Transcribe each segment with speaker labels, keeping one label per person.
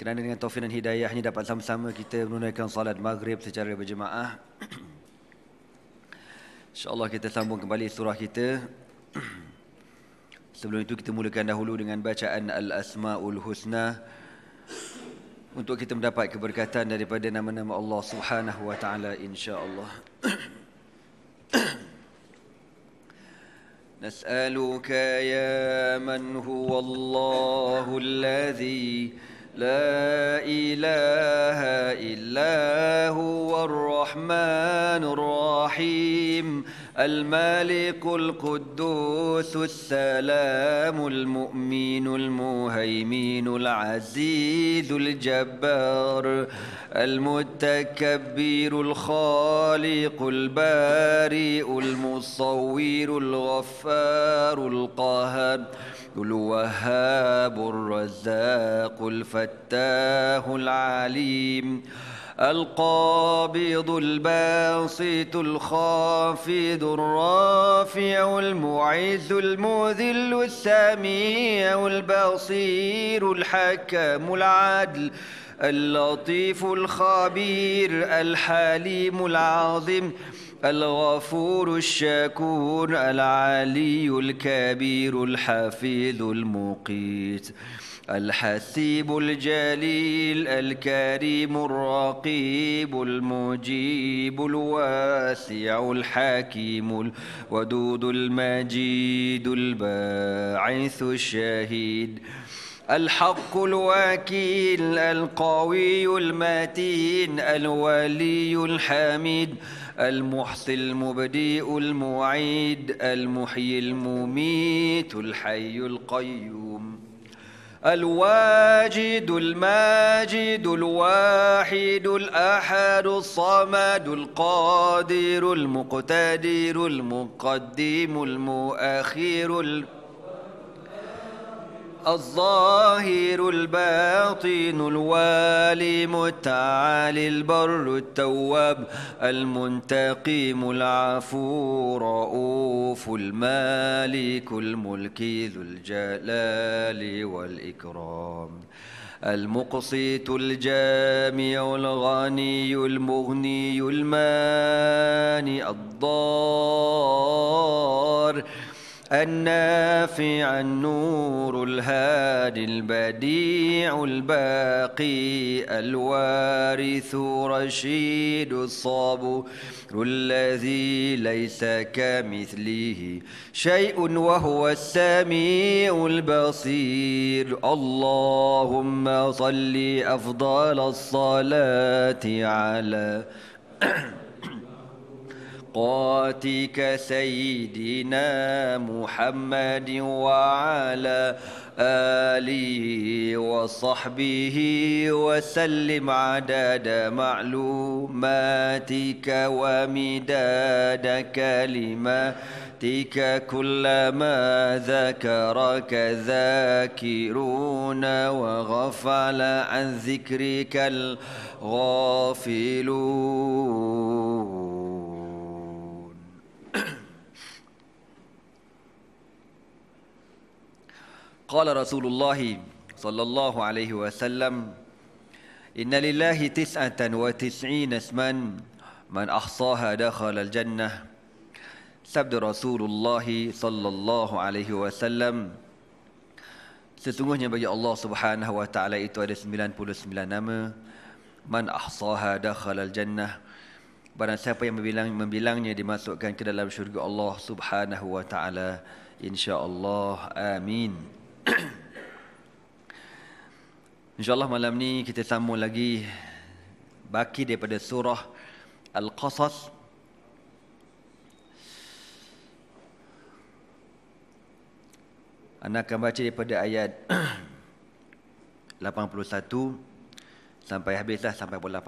Speaker 1: Kerana dengan taufik dan hidayahnya dapat sama-sama kita menunaikan salat maghrib secara berjemaah. InsyaAllah kita sambung kembali surah kita. Sebelum itu kita mulakan dahulu dengan bacaan Al-Asma'ul Husna. Untuk kita mendapat keberkatan daripada nama-nama Allah subhanahu wa ta'ala insyaAllah. Nas'aluka ya man huwa Allahul ladhi. لا إله إلا هو الرحمن الرحيم المالك القدوس السلام المؤمن المهيمين العزيز الجبار المتكبر الخالق البارئ المصور الغفار القهار الوهاب الرزاق الفتاه العليم القابض الباسط الخافض الرافع المعز المذل السميع البصير الحكم العدل اللطيف الخبير الحليم العظيم الغفور الشكور العلي الكبير الحفيظ المقيت الحسيب الجليل الكريم الرقيب المجيب الواسع الحكيم الودود المجيد الباعث الشهيد الحق الوكيل القوي المتين الولي الحميد المحصي المبديء المعيد المحيي المميت الحي القيوم الواجد الماجد الواحد الأحد الصمد القادر المقتدر المقدم المؤخر المؤخر الظاهر الباطن الوالي متعالي البر التواب المنتقم العفو رؤوف المالك الملك ذو الجلال والإكرام المقسط الجامع الغني المغني الماني الضار النافع النور الهادي البديع الباقي الوارث رشيد الصابر الذي ليس كمثله شيء وهو السميع البصير اللهم صل أفضل الصلاة على ميقاتك سيدنا محمد وعلى آله وصحبه وسلم عدد معلوماتك ومداد كلماتك كلما ذكرك ذاكرون وغفل عن ذكرك الغافلون قال رسول الله صلى الله عليه وسلم إن لله تسعة وتسعين اسما من أحصاها دخل الجنة Sabda Rasulullah sallallahu alaihi wasallam Sesungguhnya bagi Allah Subhanahu wa taala itu ada 99 nama man ahsaha al jannah Barang siapa yang membilang membilangnya dimasukkan ke dalam syurga Allah Subhanahu wa taala insyaallah amin InsyaAllah malam ni kita sambung lagi baki daripada surah Al-Qasas. Anda akan baca daripada ayat 81 sampai habislah sampai pukul 88.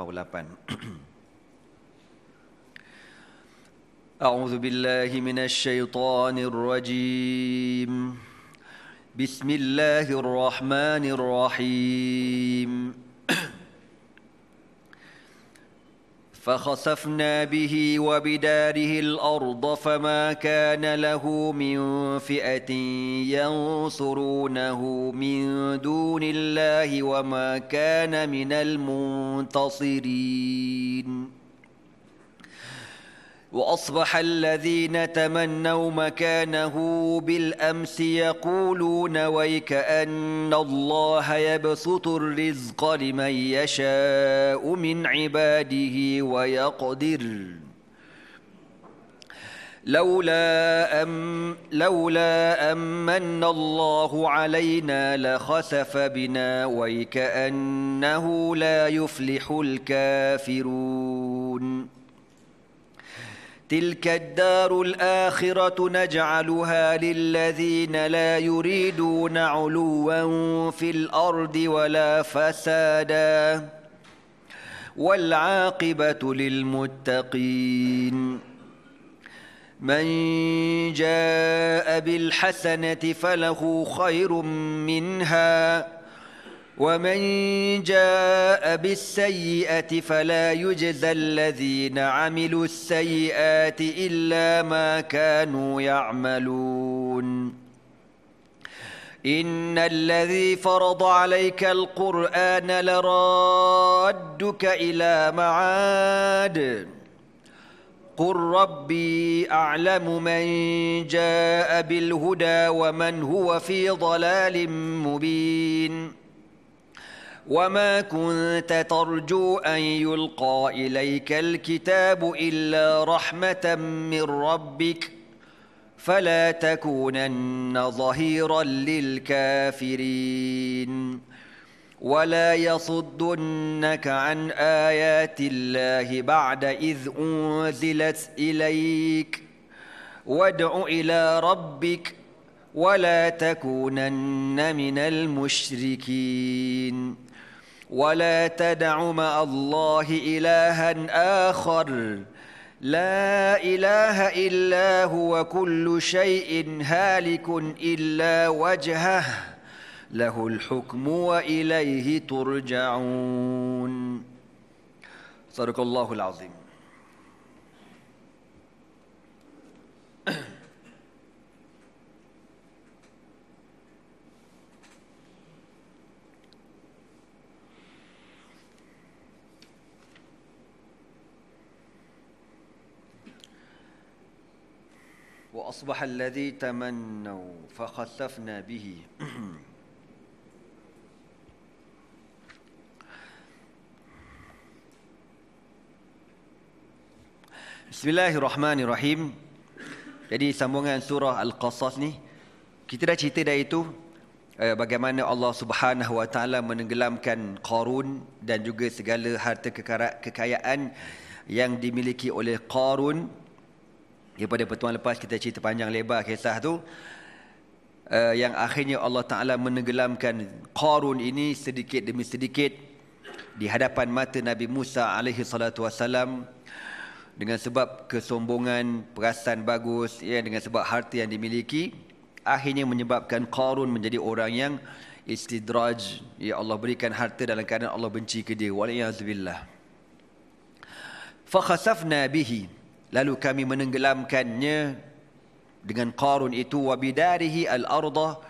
Speaker 1: A'udzu billahi minasy syaithanir rajim. بسم الله الرحمن الرحيم فخسفنا به وبداره الأرض فما كان له من فئة ينصرونه من دون الله وما كان من المنتصرين واصبح الذين تمنوا مكانه بالامس يقولون ويك ان الله يبسط الرزق لمن يشاء من عباده ويقدر لولا أم لولا أمن الله علينا لخسف بنا انه لا يفلح الكافرون تلك الدار الآخرة نجعلها للذين لا يريدون علوا في الأرض ولا فسادا والعاقبة للمتقين من جاء بالحسنة فله خير منها ومن جاء بالسيئة فلا يجزى الذين عملوا السيئات إلا ما كانوا يعملون إن الذي فرض عليك القرآن لرادك إلى معاد قل ربي أعلم من جاء بالهدى ومن هو في ضلال مبين وما كنت ترجو أن يلقى إليك الكتاب إلا رحمة من ربك فلا تكونن ظهيرا للكافرين ولا يصدنك عن آيات الله بعد إذ أنزلت إليك وادع إلى ربك ولا تكونن من المشركين ولا تدع مع الله إلها آخر لا إله إلا هو كل شيء هالك إلا وجهه له الحكم وإليه ترجعون صدق الله العظيم أصبح الذي تمنوا فخسفنا به Bismillahirrahmanirrahim Jadi sambungan surah Al-Qasas ni Kita dah cerita dah itu eh, Bagaimana Allah subhanahu wa ta'ala menenggelamkan Qarun Dan juga segala harta kekayaan yang dimiliki oleh Qarun daripada pertemuan lepas kita cerita panjang lebar kisah tu uh, yang akhirnya Allah Taala menenggelamkan Qarun ini sedikit demi sedikit di hadapan mata Nabi Musa alaihi salatu Wassalam dengan sebab kesombongan perasaan bagus ya dengan sebab harta yang dimiliki akhirnya menyebabkan Qarun menjadi orang yang istidraj ya Allah berikan harta dalam keadaan Allah benci ke dia wallahi azbillah fa khasafna bihi lalu kami menenggelamkannya dengan Qarun itu wabidarihi al arda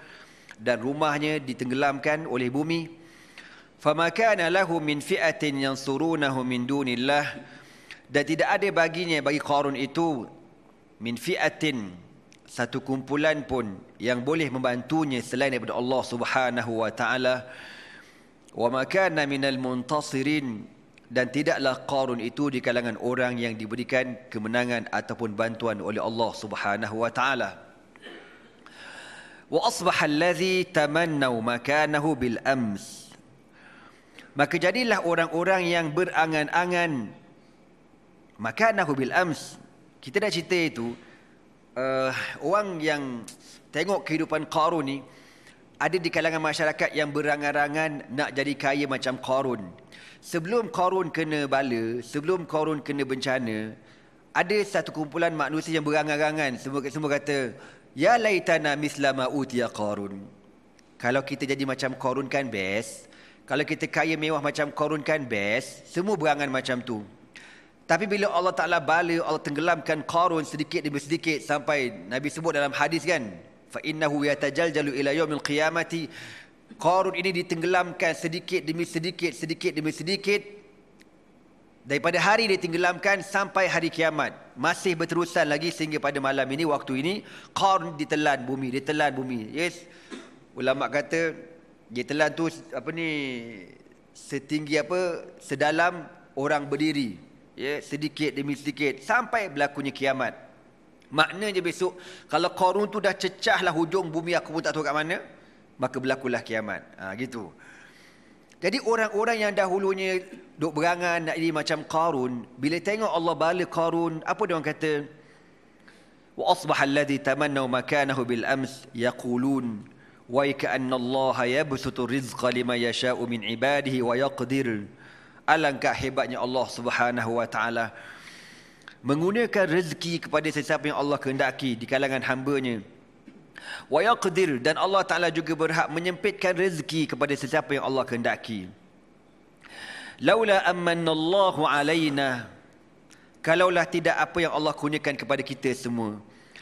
Speaker 1: dan rumahnya ditenggelamkan oleh bumi fama kana lahu min fi'atin yansurunahu min dunillah dan tidak ada baginya bagi Qarun itu min fi'atin satu kumpulan pun yang boleh membantunya selain daripada Allah Subhanahu wa taala wa ma kana minal muntasirin dan tidaklah Qarun itu di kalangan orang yang diberikan kemenangan ataupun bantuan oleh Allah Subhanahu wa taala. Wa asbaha allazi tamannau makanahu bil ams. Maka jadilah orang-orang yang berangan-angan makanahu bil ams. Kita dah cerita itu uh, orang yang tengok kehidupan Qarun ni ada di kalangan masyarakat yang berangan-angan nak jadi kaya macam Qarun. Sebelum korun kena bala, sebelum korun kena bencana, ada satu kumpulan manusia yang berangan-angan. Semua, semua kata, Ya laitana mislama utia korun. Kalau kita jadi macam korun kan best. Kalau kita kaya mewah macam korun kan best. Semua berangan macam tu. Tapi bila Allah Ta'ala bala, Allah tenggelamkan korun sedikit demi sedikit. Sampai Nabi sebut dalam hadis kan. Fa innahu yatajaljalu ila yawmil qiyamati. Qarun ini ditenggelamkan sedikit demi sedikit, sedikit demi sedikit. Daripada hari ditenggelamkan sampai hari kiamat. Masih berterusan lagi sehingga pada malam ini, waktu ini. Qarun ditelan bumi, ditelan bumi. Yes, ulama' kata dia telan tu apa ni setinggi apa sedalam orang berdiri ya yeah, sedikit demi sedikit sampai berlakunya kiamat maknanya besok kalau korun tu dah cecah hujung bumi aku pun tak tahu kat mana maka berlakulah kiamat. Ha, gitu. Jadi orang-orang yang dahulunya duk berangan nak jadi macam Qarun, bila tengok Allah bala Qarun, apa dia orang kata? Wa asbaha alladhi tamannaw makanahu bil ams yaqulun wa ka'anna Allah yabsutu rizqa liman yasha'u min ibadihi wa yaqdir. Alangkah hebatnya Allah Subhanahu wa taala menggunakan rezeki kepada sesiapa yang Allah kehendaki di kalangan hamba-Nya wa yaqdir dan Allah Taala juga berhak menyempitkan rezeki kepada sesiapa yang Allah kehendaki laula amanna Allahu alaina kalaulah tidak apa yang Allah kurniakan kepada kita semua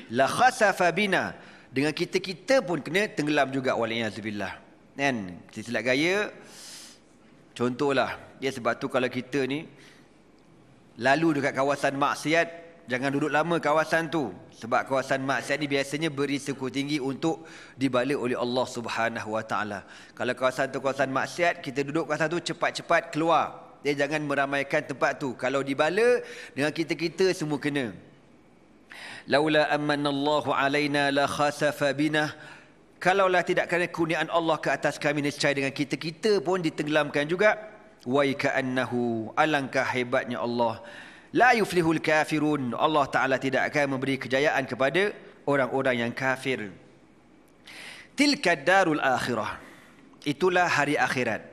Speaker 1: la khasafa bina dengan kita kita pun kena tenggelam juga waliyazbillah kan kita silap gaya contohlah ya sebab tu kalau kita ni lalu dekat kawasan maksiat jangan duduk lama kawasan tu sebab kawasan maksiat ni biasanya berisiko tinggi untuk dibalik oleh Allah Subhanahu Wa Taala. Kalau kawasan tu kawasan maksiat, kita duduk kawasan tu cepat-cepat keluar. Dia jangan meramaikan tempat tu. Kalau dibala dengan kita-kita semua kena. Laula amanallahu alaina la khasafa bina. Kalaulah tidak kerana kurniaan Allah ke atas kami niscaya dengan kita-kita pun ditenggelamkan juga. Wa ka'annahu alangkah hebatnya Allah. Allah La yuflihul kafirun. Allah Ta'ala tidak akan memberi kejayaan kepada orang-orang yang kafir. Tilka darul akhirah. Itulah hari akhirat.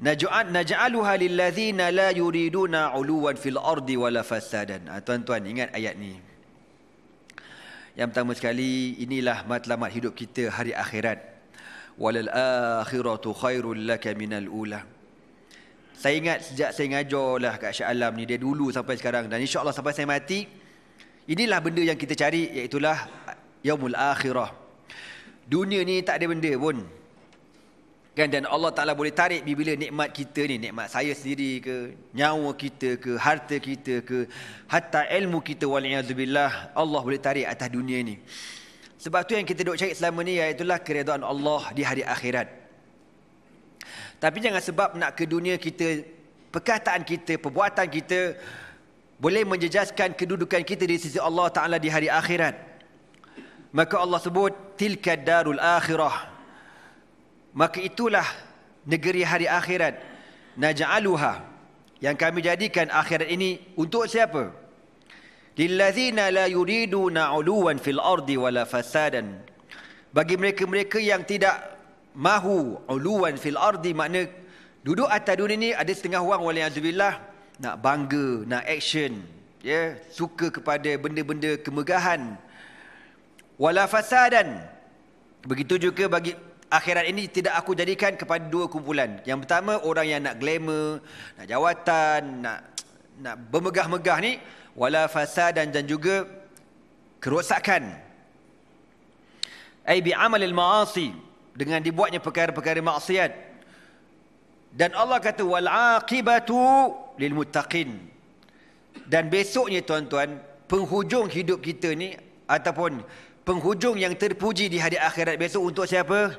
Speaker 1: Naj'aluha lillazina la yuriduna 'uluwan fil ardi wala fasadan. Ah tuan-tuan ingat ayat ni. Yang pertama sekali inilah matlamat hidup kita hari akhirat. Walal akhiratu khairul laka minal ula saya ingat sejak saya ngajar lah kat Syah Alam ni, dia dulu sampai sekarang. Dan insyaAllah sampai saya mati, inilah benda yang kita cari, iaitulah Yaumul Akhirah. Dunia ni tak ada benda pun. Kan? Dan Allah Ta'ala boleh tarik bila nikmat kita ni, nikmat saya sendiri ke, nyawa kita ke, harta kita ke, hatta ilmu kita wali'azubillah, Allah boleh tarik atas dunia ni. Sebab tu yang kita duk cari selama ni, iaitulah keredaan Allah di hari akhirat. Tapi jangan sebab nak ke dunia kita, perkataan kita, perbuatan kita boleh menjejaskan kedudukan kita di sisi Allah Taala di hari akhirat. Maka Allah sebut tilka darul akhirah. Maka itulah negeri hari akhirat. Naj'aluha yang kami jadikan akhirat ini untuk siapa? Lillazina la yuriduna uluwan fil ardi wala fasadan. Bagi mereka-mereka yang tidak mahu uluan fil ardi makna duduk atas dunia ni ada setengah orang wali azbillah nak bangga nak action ya yeah, suka kepada benda-benda kemegahan wala fasadan begitu juga bagi akhirat ini tidak aku jadikan kepada dua kumpulan yang pertama orang yang nak glamour nak jawatan nak nak bermegah-megah ni wala fasadan dan juga kerosakan ai bi amal al maasi dengan dibuatnya perkara-perkara maksiat dan Allah kata wal aqibatu lil muttaqin dan besoknya tuan-tuan penghujung hidup kita ni ataupun penghujung yang terpuji di hari akhirat besok untuk siapa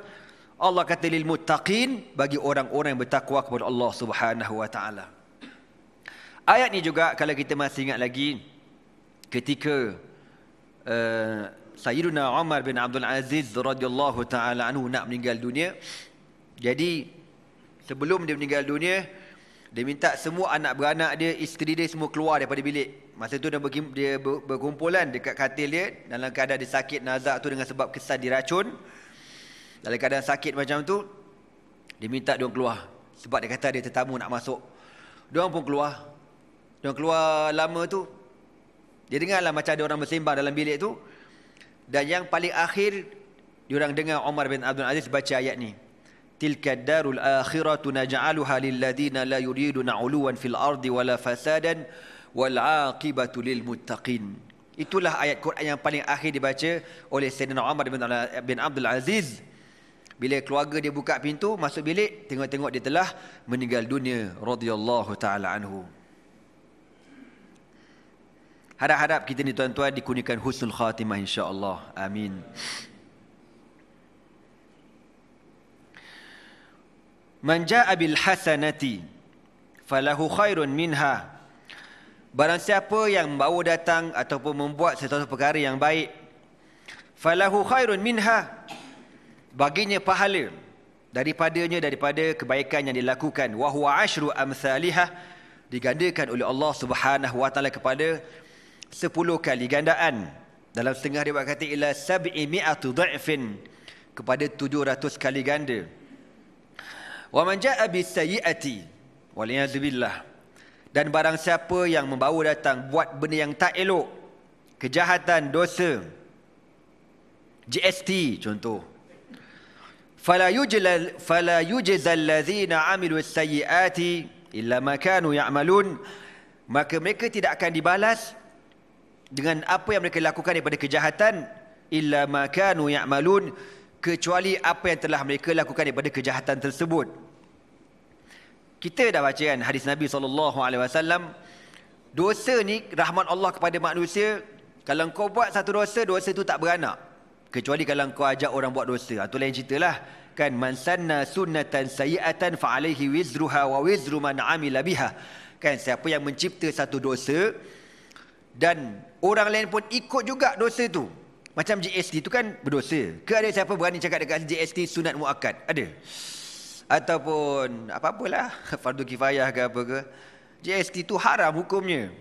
Speaker 1: Allah kata lil muttaqin bagi orang-orang yang bertakwa kepada Allah Subhanahu wa taala ayat ni juga kalau kita masih ingat lagi ketika uh, Sayyiduna Umar bin Abdul Aziz radhiyallahu taala anhu nak meninggal dunia. Jadi sebelum dia meninggal dunia, dia minta semua anak beranak dia, isteri dia semua keluar daripada bilik. Masa tu dia, berkim, dia berkumpulan dekat katil dia dalam keadaan dia sakit nazak tu dengan sebab kesan diracun. Dalam keadaan sakit macam tu, dia minta dia keluar sebab dia kata dia tetamu nak masuk. Dia pun keluar. Dia keluar lama tu. Dia dengarlah macam ada orang bersembang dalam bilik tu. Dan yang paling akhir diorang dengar Umar bin Abdul Aziz baca ayat ni. Tilka darul akhiratu naj'aluha lilladheena la yuriduna 'uluwan fil ardi wala fasadan wal 'aqibatu lil muttaqin. Itulah ayat Quran yang paling akhir dibaca oleh Sayyidina Umar bin Abdul Aziz. Bila keluarga dia buka pintu masuk bilik tengok-tengok dia telah meninggal dunia radhiyallahu taala anhu. Harap-harap kita ni tuan-tuan dikunikan husnul khatimah insya-Allah. Amin. Man ja'a bil hasanati falahu khairun minha. Barang siapa yang bawa datang ataupun membuat sesuatu perkara yang baik, falahu khairun minha. Baginya pahala daripadanya daripada kebaikan yang dilakukan. Wa huwa ashru amsalihah digandakan oleh Allah Subhanahu wa taala kepada sepuluh kali gandaan. Dalam setengah riwayat kata ila sab'i mi'atu dha'fin kepada tujuh ratus kali ganda. Wa man ja'a bi sayyi'ati billah. Dan barang siapa yang membawa datang buat benda yang tak elok, kejahatan, dosa, GST contoh. Fala yujlal fala yujzal ladzina amilu sayyiati illa ma kanu ya'malun. Maka mereka tidak akan dibalas dengan apa yang mereka lakukan daripada kejahatan illa ma kanu ya'malun kecuali apa yang telah mereka lakukan daripada kejahatan tersebut kita dah baca kan hadis Nabi sallallahu alaihi wasallam dosa ni rahmat Allah kepada manusia kalau kau buat satu dosa dosa tu tak beranak kecuali kalau kau ajak orang buat dosa atau ha, lain ceritalah kan man sanna sunnatan sayi'atan fa alaihi wizruha wa wizru man amila biha kan siapa yang mencipta satu dosa dan orang lain pun ikut juga dosa tu. Macam JST tu kan berdosa. Ke ada siapa berani cakap dekat JST sunat muakkad? Ada. Ataupun apa-apalah fardu kifayah ke apa ke. GST tu haram hukumnya.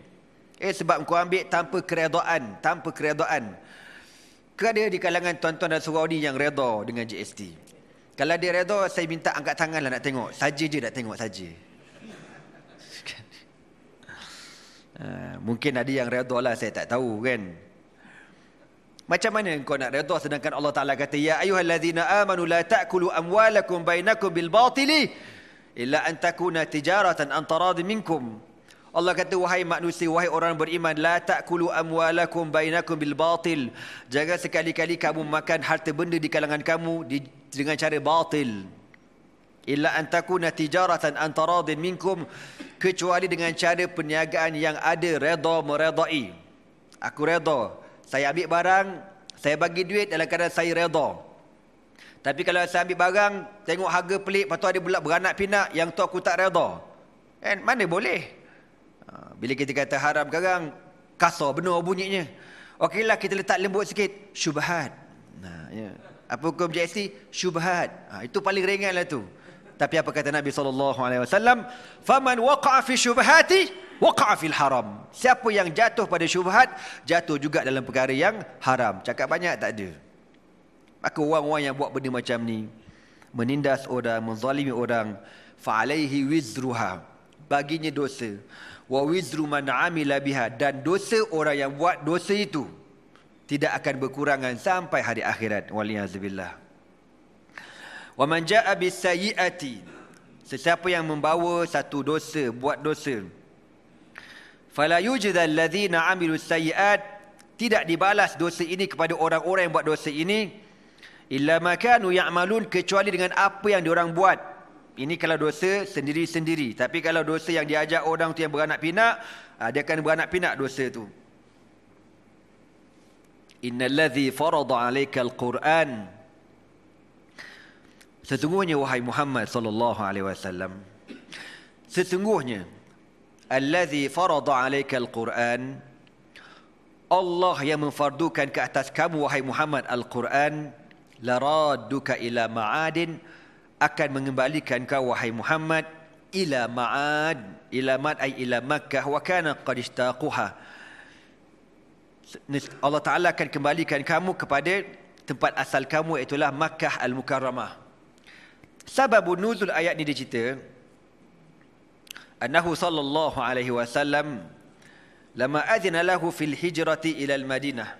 Speaker 1: Eh sebab kau ambil tanpa keredaan, tanpa keredaan. Ke ada di kalangan tuan-tuan dan saudari yang redha dengan JST. Kalau dia redha saya minta angkat tanganlah nak tengok. Saja je nak tengok saja. Eh, mungkin ada yang redha lah saya tak tahu kan. Macam mana kau nak redha sedangkan Allah Taala kata ya ayyuhallazina amanu la ta'kulu amwalakum bainakum bil batili illa antakuna tijaratan an minkum. Allah kata wahai manusia wahai orang beriman la ta'kulu amwalakum bainakum bil batil. Jangan sekali-kali kamu makan harta benda di kalangan kamu dengan cara batil illa an takuna tijaratan antara radin minkum kecuali dengan cara perniagaan yang ada redha meredai aku redha saya ambil barang saya bagi duit dalam keadaan saya redha tapi kalau saya ambil barang tengok harga pelik lepas tu ada bulat beranak pinak yang tu aku tak redha kan mana boleh ha, bila kita kata haram sekarang kasar benar bunyinya okeylah kita letak lembut sikit syubhat nah ya apa hukum JST? Syubhat. Ha, itu paling ringan lah tu. Tapi apa kata Nabi sallallahu alaihi wasallam? Faman waqa'a fi syubhati waqa'a fil haram. Siapa yang jatuh pada syubhat, jatuh juga dalam perkara yang haram. Cakap banyak tak ada. Aku orang-orang yang buat benda macam ni, menindas orang, menzalimi orang, fa'alaihi wizruha. Baginya dosa. Wa wizru man amila biha dan dosa orang yang buat dosa itu tidak akan berkurangan sampai hari akhirat. Waliyazbillah. Wa man ja'a bisayyi'ati. Sesiapa yang membawa satu dosa, buat dosa. Fala yujza alladhina 'amilu sayyi'at tidak dibalas dosa ini kepada orang-orang yang buat dosa ini illa makanu ya'malun kecuali dengan apa yang diorang buat. Ini kalau dosa sendiri-sendiri. Tapi kalau dosa yang diajak orang tu yang beranak pinak, ah, dia akan beranak pinak dosa tu. Innal ladzi farada 'alaikal quran Sesungguhnya wahai Muhammad sallallahu alaihi wasallam. Sesungguhnya allazi farada alayka al-Quran Allah yang memfardukan ke atas kamu wahai Muhammad al-Quran la radduka ila ma'adin akan mengembalikan kau wahai Muhammad ila ma'ad ila mad ay ila Makkah wa kana qad ishtaquha Allah Taala akan kembalikan kamu kepada tempat asal kamu iaitulah Makkah al-Mukarramah sebab nuzul ayat ni dia cerita Anahu sallallahu alaihi wasallam Lama azina lahu fil hijrati ila al-Madinah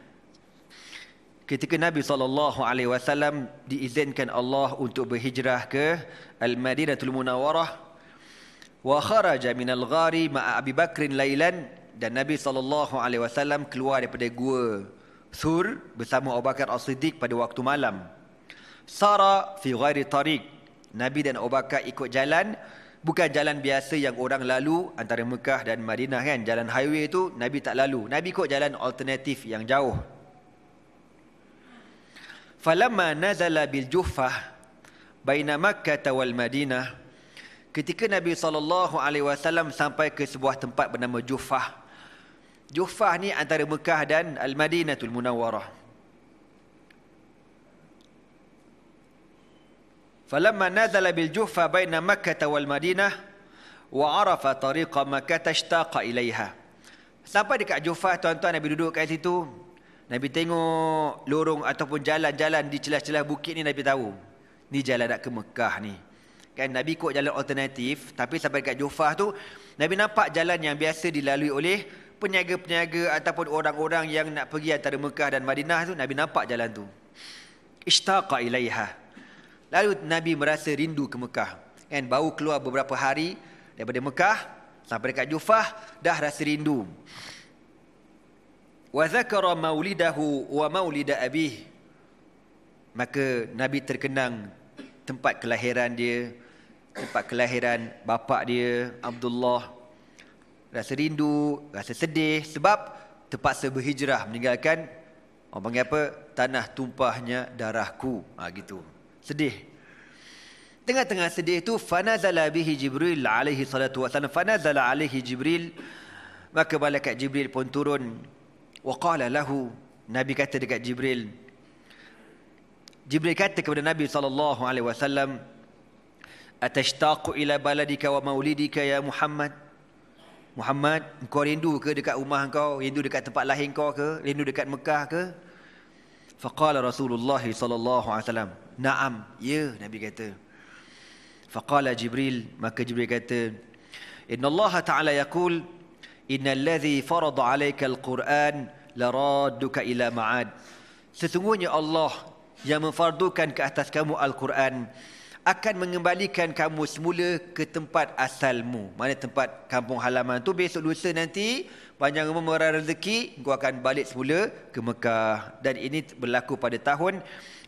Speaker 1: Ketika Nabi sallallahu alaihi wasallam diizinkan Allah untuk berhijrah ke Al-Madinatul Munawarah wa kharaja min al-ghari ma Abi Bakr lailan dan Nabi sallallahu alaihi wasallam keluar daripada gua Sur bersama Abu Bakar As-Siddiq pada waktu malam. Sara fi ghairi tariq Nabi dan Abu Bakar ikut jalan bukan jalan biasa yang orang lalu antara Mekah dan Madinah kan jalan highway tu Nabi tak lalu Nabi ikut jalan alternatif yang jauh Falamma nazala bil Juffah baina Makkah wal Madinah ketika Nabi saw sampai ke sebuah tempat bernama Juffah Juffah ni antara Mekah dan Al-Madinatul Munawwarah فلما نزل بالجحفة بين مكة والمدينة وعرف طريق مكة اشتاق إليها sampai dekat Jufah tuan-tuan Nabi duduk kat situ Nabi tengok lorong ataupun jalan-jalan di celah-celah bukit ni Nabi tahu ni jalan nak ke Mekah ni kan Nabi ikut jalan alternatif tapi sampai dekat Jufah tu Nabi nampak jalan yang biasa dilalui oleh peniaga-peniaga ataupun orang-orang yang nak pergi antara Mekah dan Madinah tu Nabi nampak jalan tu Ishtaqa ilaiha Lalu Nabi merasa rindu ke Mekah. dan baru keluar beberapa hari daripada Mekah sampai dekat Jufah dah rasa rindu. Wa zakara maulidahu wa maulida abih. Maka Nabi terkenang tempat kelahiran dia, tempat kelahiran bapa dia Abdullah. Rasa rindu, rasa sedih sebab terpaksa berhijrah meninggalkan orang panggil apa? tanah tumpahnya darahku. Ah ha, gitu. Sedih. Tengah-tengah sedih itu fanazala bihi Jibril alaihi salatu wasalam fanazala alaihi Jibril maka malaikat Jibril pun turun wa qala lahu Nabi kata dekat Jibril Jibril kata kepada Nabi sallallahu alaihi wasallam atashtaqu ila baladika wa maulidika ya Muhammad Muhammad engkau rindu ke dekat rumah engkau rindu dekat tempat lahir engkau ke rindu dekat Mekah ke Faqala Rasulullah sallallahu alaihi wasallam Naam, ya Nabi kata. Faqala Jibril, maka Jibril kata, "Inna Allah Ta'ala yaqul, inna alladhi farada 'alayka al-Qur'an laradduka ila ma'ad." Sesungguhnya Allah yang memfardukan ke atas kamu Al-Quran akan mengembalikan kamu semula ke tempat asalmu. Mana tempat kampung halaman tu besok lusa nanti panjang umur merah rezeki kau akan balik semula ke Mekah. Dan ini berlaku pada tahun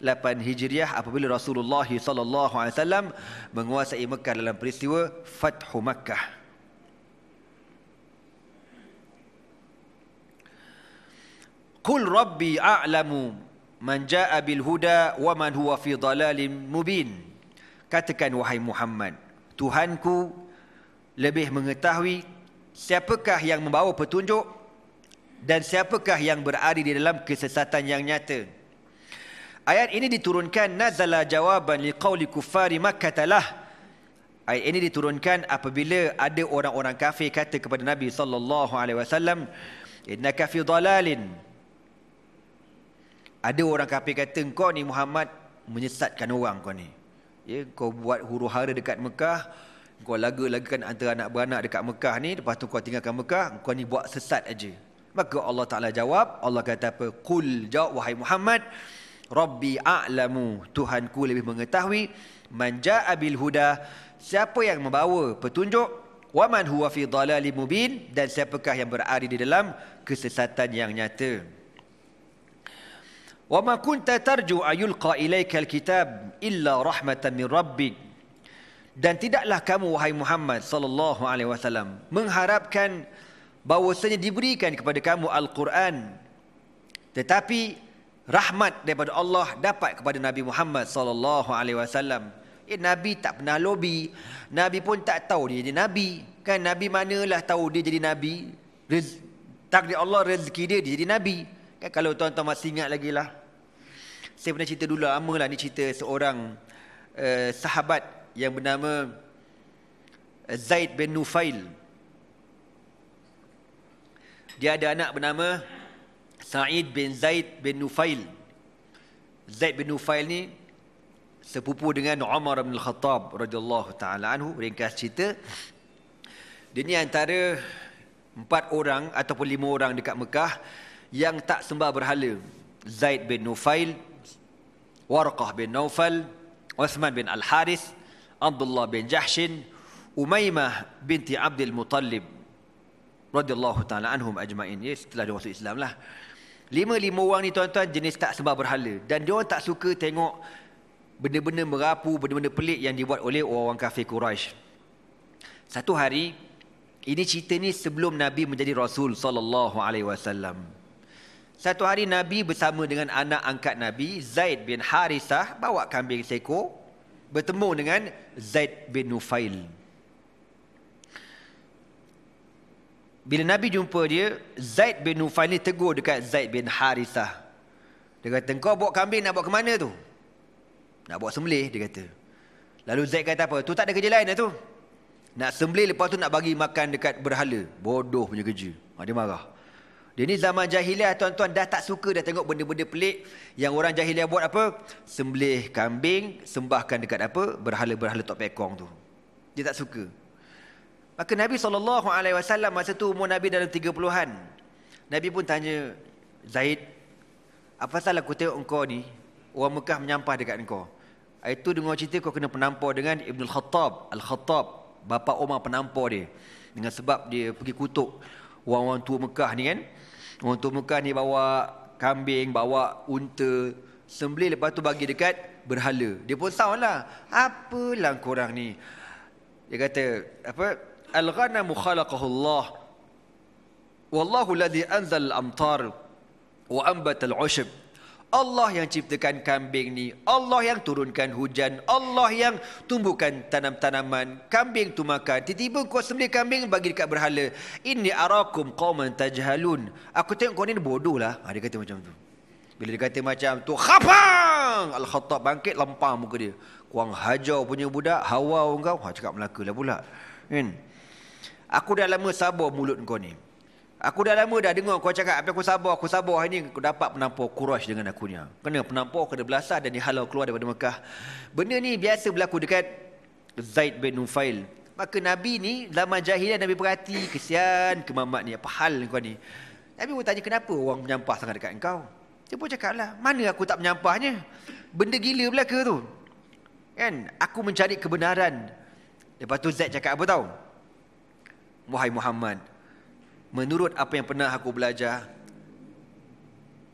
Speaker 1: 8 Hijriah apabila Rasulullah SAW menguasai Mekah dalam peristiwa Fathu Makkah. "Kul rabbi a'lamu man ja'a bil huda wa man huwa fi dalalin mubin. Katakan wahai Muhammad, Tuhanku lebih mengetahui siapakah yang membawa petunjuk dan siapakah yang berada di dalam kesesatan yang nyata. Ayat ini diturunkan nazala jawaban liqauli kufari Makkah lah. Ayat ini diturunkan apabila ada orang-orang kafir kata kepada Nabi sallallahu alaihi wasallam innaka fi dalalin. Ada orang kafir kata engkau ni Muhammad menyesatkan orang kau ni. Ya, kau buat huru-hara dekat Mekah, kau laga-lagakan antara anak beranak dekat Mekah ni, lepas tu kau tinggalkan Mekah, kau ni buat sesat aja. Maka Allah Taala jawab, Allah kata apa? Qul jawab wahai Muhammad, Rabbi a'lamu Tuhanku lebih mengetahui man ja'a bil huda siapa yang membawa petunjuk wa man huwa fi dhalalim mubin dan siapakah yang berada di dalam kesesatan yang nyata wa ma kunta tarju ayulqa ilayka alkitab illa rahmatan min rabbik dan tidaklah kamu wahai Muhammad sallallahu alaihi wasallam mengharapkan bahwasanya diberikan kepada kamu al-Quran tetapi rahmat daripada Allah dapat kepada Nabi Muhammad sallallahu alaihi wasallam. Eh Nabi tak pernah lobi. Nabi pun tak tahu dia jadi nabi. Kan Nabi manalah tahu dia jadi nabi. Rez- takdir Allah rezeki dia dia jadi nabi. Kan kalau tuan-tuan masih ingat lagi lah. Saya pernah cerita dulu lama lah ni cerita seorang uh, sahabat yang bernama eh, Zaid bin Nufail. Dia ada anak bernama Sa'id bin Zaid bin Nufail. Zaid bin Nufail ni sepupu dengan Umar bin Al-Khattab radhiyallahu taala anhu ringkas cerita. Dia ni antara empat orang ataupun lima orang dekat Mekah yang tak sembah berhala. Zaid bin Nufail, Warqah bin Naufal, Uthman bin Al-Haris, Abdullah bin Jahshin, Umaymah binti Abdul Muttalib radhiyallahu taala anhum ajma'in. Ya, setelah dia masuk Islam lah. Lima-lima orang ni tuan-tuan jenis tak sembah berhala. Dan dia orang tak suka tengok benda-benda merapu, benda-benda pelik yang dibuat oleh orang-orang kafir Quraisy. Satu hari, ini cerita ni sebelum Nabi menjadi Rasul sallallahu alaihi wasallam. Satu hari Nabi bersama dengan anak angkat Nabi Zaid bin Harisah bawa kambing seko bertemu dengan Zaid bin Nufail. bila Nabi jumpa dia, Zaid bin Nufail ni tegur dekat Zaid bin Harithah. Dia kata, kau bawa kambing nak bawa ke mana tu? Nak bawa sembelih, dia kata. Lalu Zaid kata apa? Tu tak ada kerja lain lah tu. Nak sembelih lepas tu nak bagi makan dekat berhala. Bodoh punya kerja. Ha, dia marah. Dia ni zaman jahiliah tuan-tuan dah tak suka dah tengok benda-benda pelik yang orang jahiliah buat apa? Sembelih kambing, sembahkan dekat apa? Berhala-berhala tok pekong tu. Dia tak suka. Maka Nabi SAW masa tu umur Nabi dalam tiga puluhan, Nabi pun tanya Zaid. Apa salah aku tengok engkau ni. Orang Mekah menyampah dekat engkau. Itu dengan cerita kau kena penampau dengan Ibn Al-Khattab. Al-Khattab. Bapa Umar penampau dia. Dengan sebab dia pergi kutuk orang-orang tua Mekah ni kan. Orang tua Mekah ni bawa kambing, bawa unta. Sembelih lepas tu bagi dekat berhala. Dia pun tahu lah. Apalah korang ni. Dia kata, apa, الغنم خلقه الله والله Amtar, wa الأمطار al العشب Allah yang ciptakan kambing ni, Allah yang turunkan hujan, Allah yang tumbuhkan tanam-tanaman, kambing tu makan. Tiba-tiba kau sembelih kambing bagi dekat berhala. Ini arakum qauman tajhalun. Aku tengok kau ni bodoh lah. Ha, dia kata macam tu. Bila dia kata macam tu, khapang! Al-Khattab bangkit lempang muka dia. Kuang hajau punya budak, hawa kau. Ha, cakap Melaka lah pula. Kan? Hmm aku dah lama sabar mulut kau ni. Aku dah lama dah dengar kau cakap, apa aku sabar, aku sabar hari ni, aku dapat penampor kurash dengan aku ni. Kena penampor, kena belasah dan dihalau keluar daripada Mekah. Benda ni biasa berlaku dekat Zaid bin Nufail. Maka Nabi ni, zaman jahiliah Nabi perhati, kesian, ke kemamat ni, apa hal kau ni. Nabi pun tanya, kenapa orang menyampah sangat dekat engkau? Dia pun cakap lah, mana aku tak menyampahnya? Benda gila belaka tu. Kan? Aku mencari kebenaran. Lepas tu Zaid cakap apa tau? wahai Muhammad menurut apa yang pernah aku belajar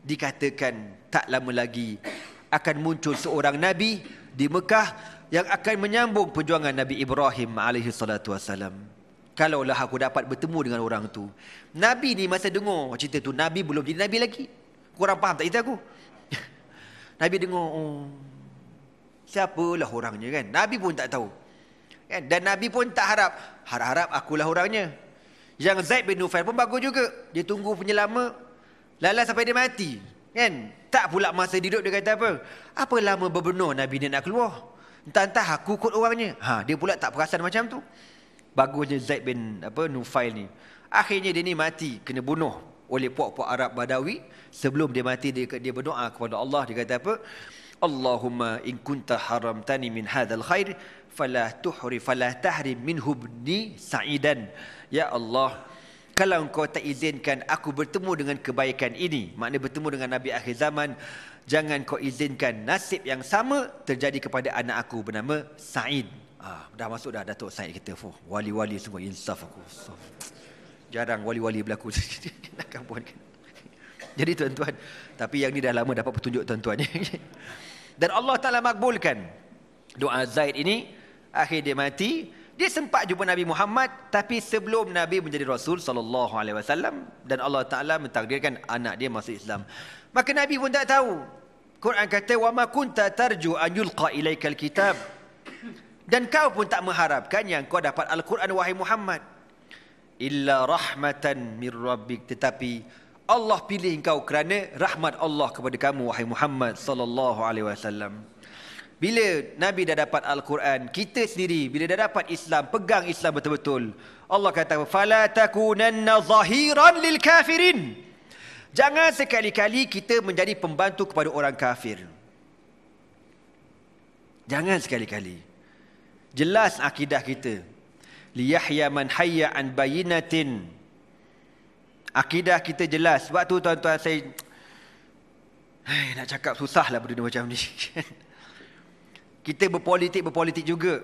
Speaker 1: dikatakan tak lama lagi akan muncul seorang nabi di Mekah yang akan menyambung perjuangan Nabi Ibrahim alaihi salatu Kalau lah aku dapat bertemu dengan orang tu nabi ni masa dengar cerita tu nabi belum jadi nabi lagi kurang faham tak cerita aku nabi dengar oh, siapalah orangnya kan nabi pun tak tahu Kan? Dan Nabi pun tak harap. Harap-harap akulah orangnya. Yang Zaid bin Nufair pun bagus juga. Dia tunggu punya lama. Lala sampai dia mati. Kan? Tak pula masa duduk dia kata apa. Apa lama berbenuh Nabi dia nak keluar. Entah-entah aku kot orangnya. Ha, dia pula tak perasan macam tu. Bagusnya Zaid bin apa Nufail ni. Akhirnya dia ni mati. Kena bunuh oleh puak-puak Arab Badawi. Sebelum dia mati dia, dia berdoa kepada Allah. Dia kata apa. Allahumma in haramtani min hadal khair fala tuhri fala tahrim min hubni sa'idan ya Allah kalau engkau tak izinkan aku bertemu dengan kebaikan ini makna bertemu dengan nabi akhir zaman jangan kau izinkan nasib yang sama terjadi kepada anak aku bernama Said ah dah masuk dah datuk Said kita fuh wali-wali semua insaf aku insaf. jarang wali-wali berlaku nak kampung kan jadi tuan-tuan tapi yang ni dah lama dapat petunjuk tuan-tuan dan Allah Taala makbulkan doa Zaid ini akhir dia mati dia sempat jumpa Nabi Muhammad tapi sebelum Nabi menjadi Rasul sallallahu alaihi wasallam dan Allah Taala mentakdirkan anak dia masuk Islam. Maka Nabi pun tak tahu. Quran kata wa ma kunta tarju an yulqa ilaikal kitab. Dan kau pun tak mengharapkan yang kau dapat Al-Quran wahai Muhammad. Illa rahmatan min rabbik tetapi Allah pilih kau kerana rahmat Allah kepada kamu wahai Muhammad sallallahu alaihi wasallam. Bila Nabi dah dapat Al-Quran, kita sendiri bila dah dapat Islam, pegang Islam betul-betul. Allah kata, "Fala takunanna zahiran lil kafirin." Jangan sekali-kali kita menjadi pembantu kepada orang kafir. Jangan sekali-kali. Jelas akidah kita. Liyahya man hayya an bayinatin. Akidah kita jelas. waktu tu tuan-tuan saya... Hai, nak cakap susah lah benda macam ni. Kita berpolitik berpolitik juga.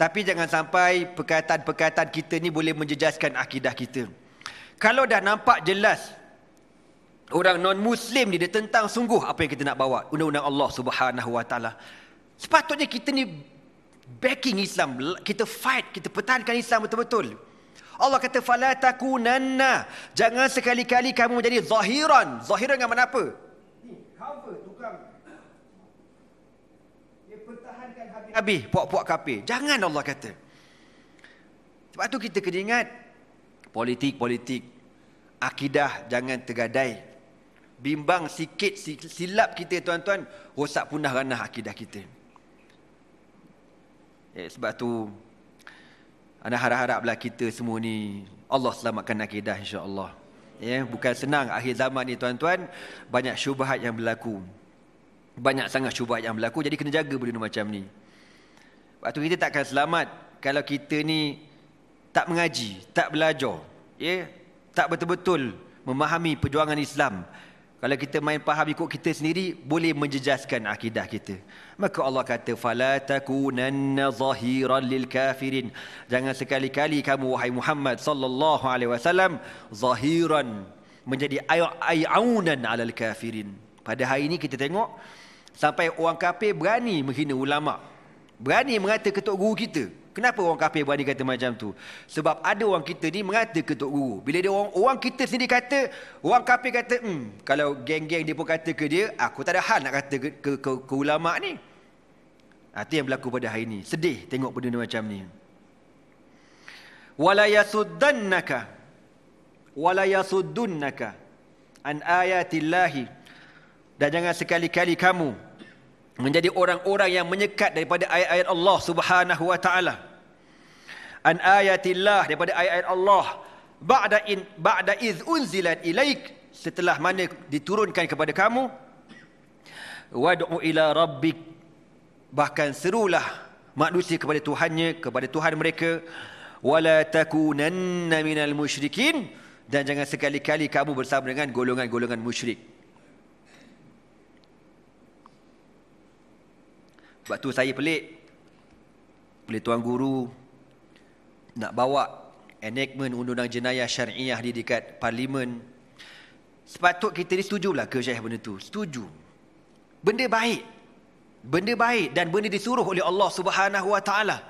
Speaker 1: Tapi jangan sampai perkataan-perkataan kita ni boleh menjejaskan akidah kita. Kalau dah nampak jelas orang non muslim ni dia tentang sungguh apa yang kita nak bawa undang-undang Allah Subhanahu Wa Taala. Sepatutnya kita ni backing Islam, kita fight, kita pertahankan Islam betul-betul. Allah kata fala takunanna jangan sekali-kali kamu menjadi zahiran. Zahiran dengan mana apa? Ni cover tukang jangankan habis puak-puak kafir jangan Allah kata sebab tu kita kena ingat politik-politik akidah jangan tergadai bimbang sikit silap kita tuan-tuan rosak punah ranah akidah kita eh, sebab tu anda harap-haraplah kita semua ni Allah selamatkan akidah insya-Allah. Ya, bukan senang akhir zaman ni tuan-tuan banyak syubhat yang berlaku banyak sangat syubhat yang berlaku jadi kena jaga benda macam ni waktu kita takkan selamat kalau kita ni tak mengaji tak belajar ya yeah? tak betul-betul memahami perjuangan Islam kalau kita main faham ikut kita sendiri boleh menjejaskan akidah kita maka Allah kata fala takunanna zahiran lil kafirin jangan sekali-kali kamu wahai Muhammad sallallahu alaihi wasallam zahiran menjadi ayunan alal kafirin pada hari ini kita tengok Sampai orang kafir berani menghina ulama. Berani mengata ketuk guru kita. Kenapa orang kafir berani kata macam tu? Sebab ada orang kita ni mengata ketuk guru. Bila dia orang, orang kita sendiri kata, orang kafir kata, hmm, kalau geng-geng dia pun kata ke dia, aku tak ada hal nak kata ke, ke, ke, ke ulama ni. Itu ha, yang berlaku pada hari ini Sedih tengok benda macam ni. Wala yasuddannaka wala yasuddunnaka an ayatillahi dan jangan sekali-kali kamu menjadi orang-orang yang menyekat daripada ayat-ayat Allah Subhanahu wa taala. An ayatillah daripada ayat-ayat Allah ba'da in ba'da iz unzilat ilaik setelah mana diturunkan kepada kamu wad'u ila rabbik bahkan serulah manusia kepada Tuhannya kepada Tuhan mereka wala takunanna minal musyrikin dan jangan sekali-kali kamu bersama dengan golongan-golongan musyrik. Sebab tu saya pelik. Pelik tuan guru nak bawa enactment undang-undang jenayah syariah di dekat parlimen. Sepatut kita disetuju lah ke Syekh benda tu? Setuju. Benda baik. Benda baik dan benda disuruh oleh Allah Subhanahu Wa Taala.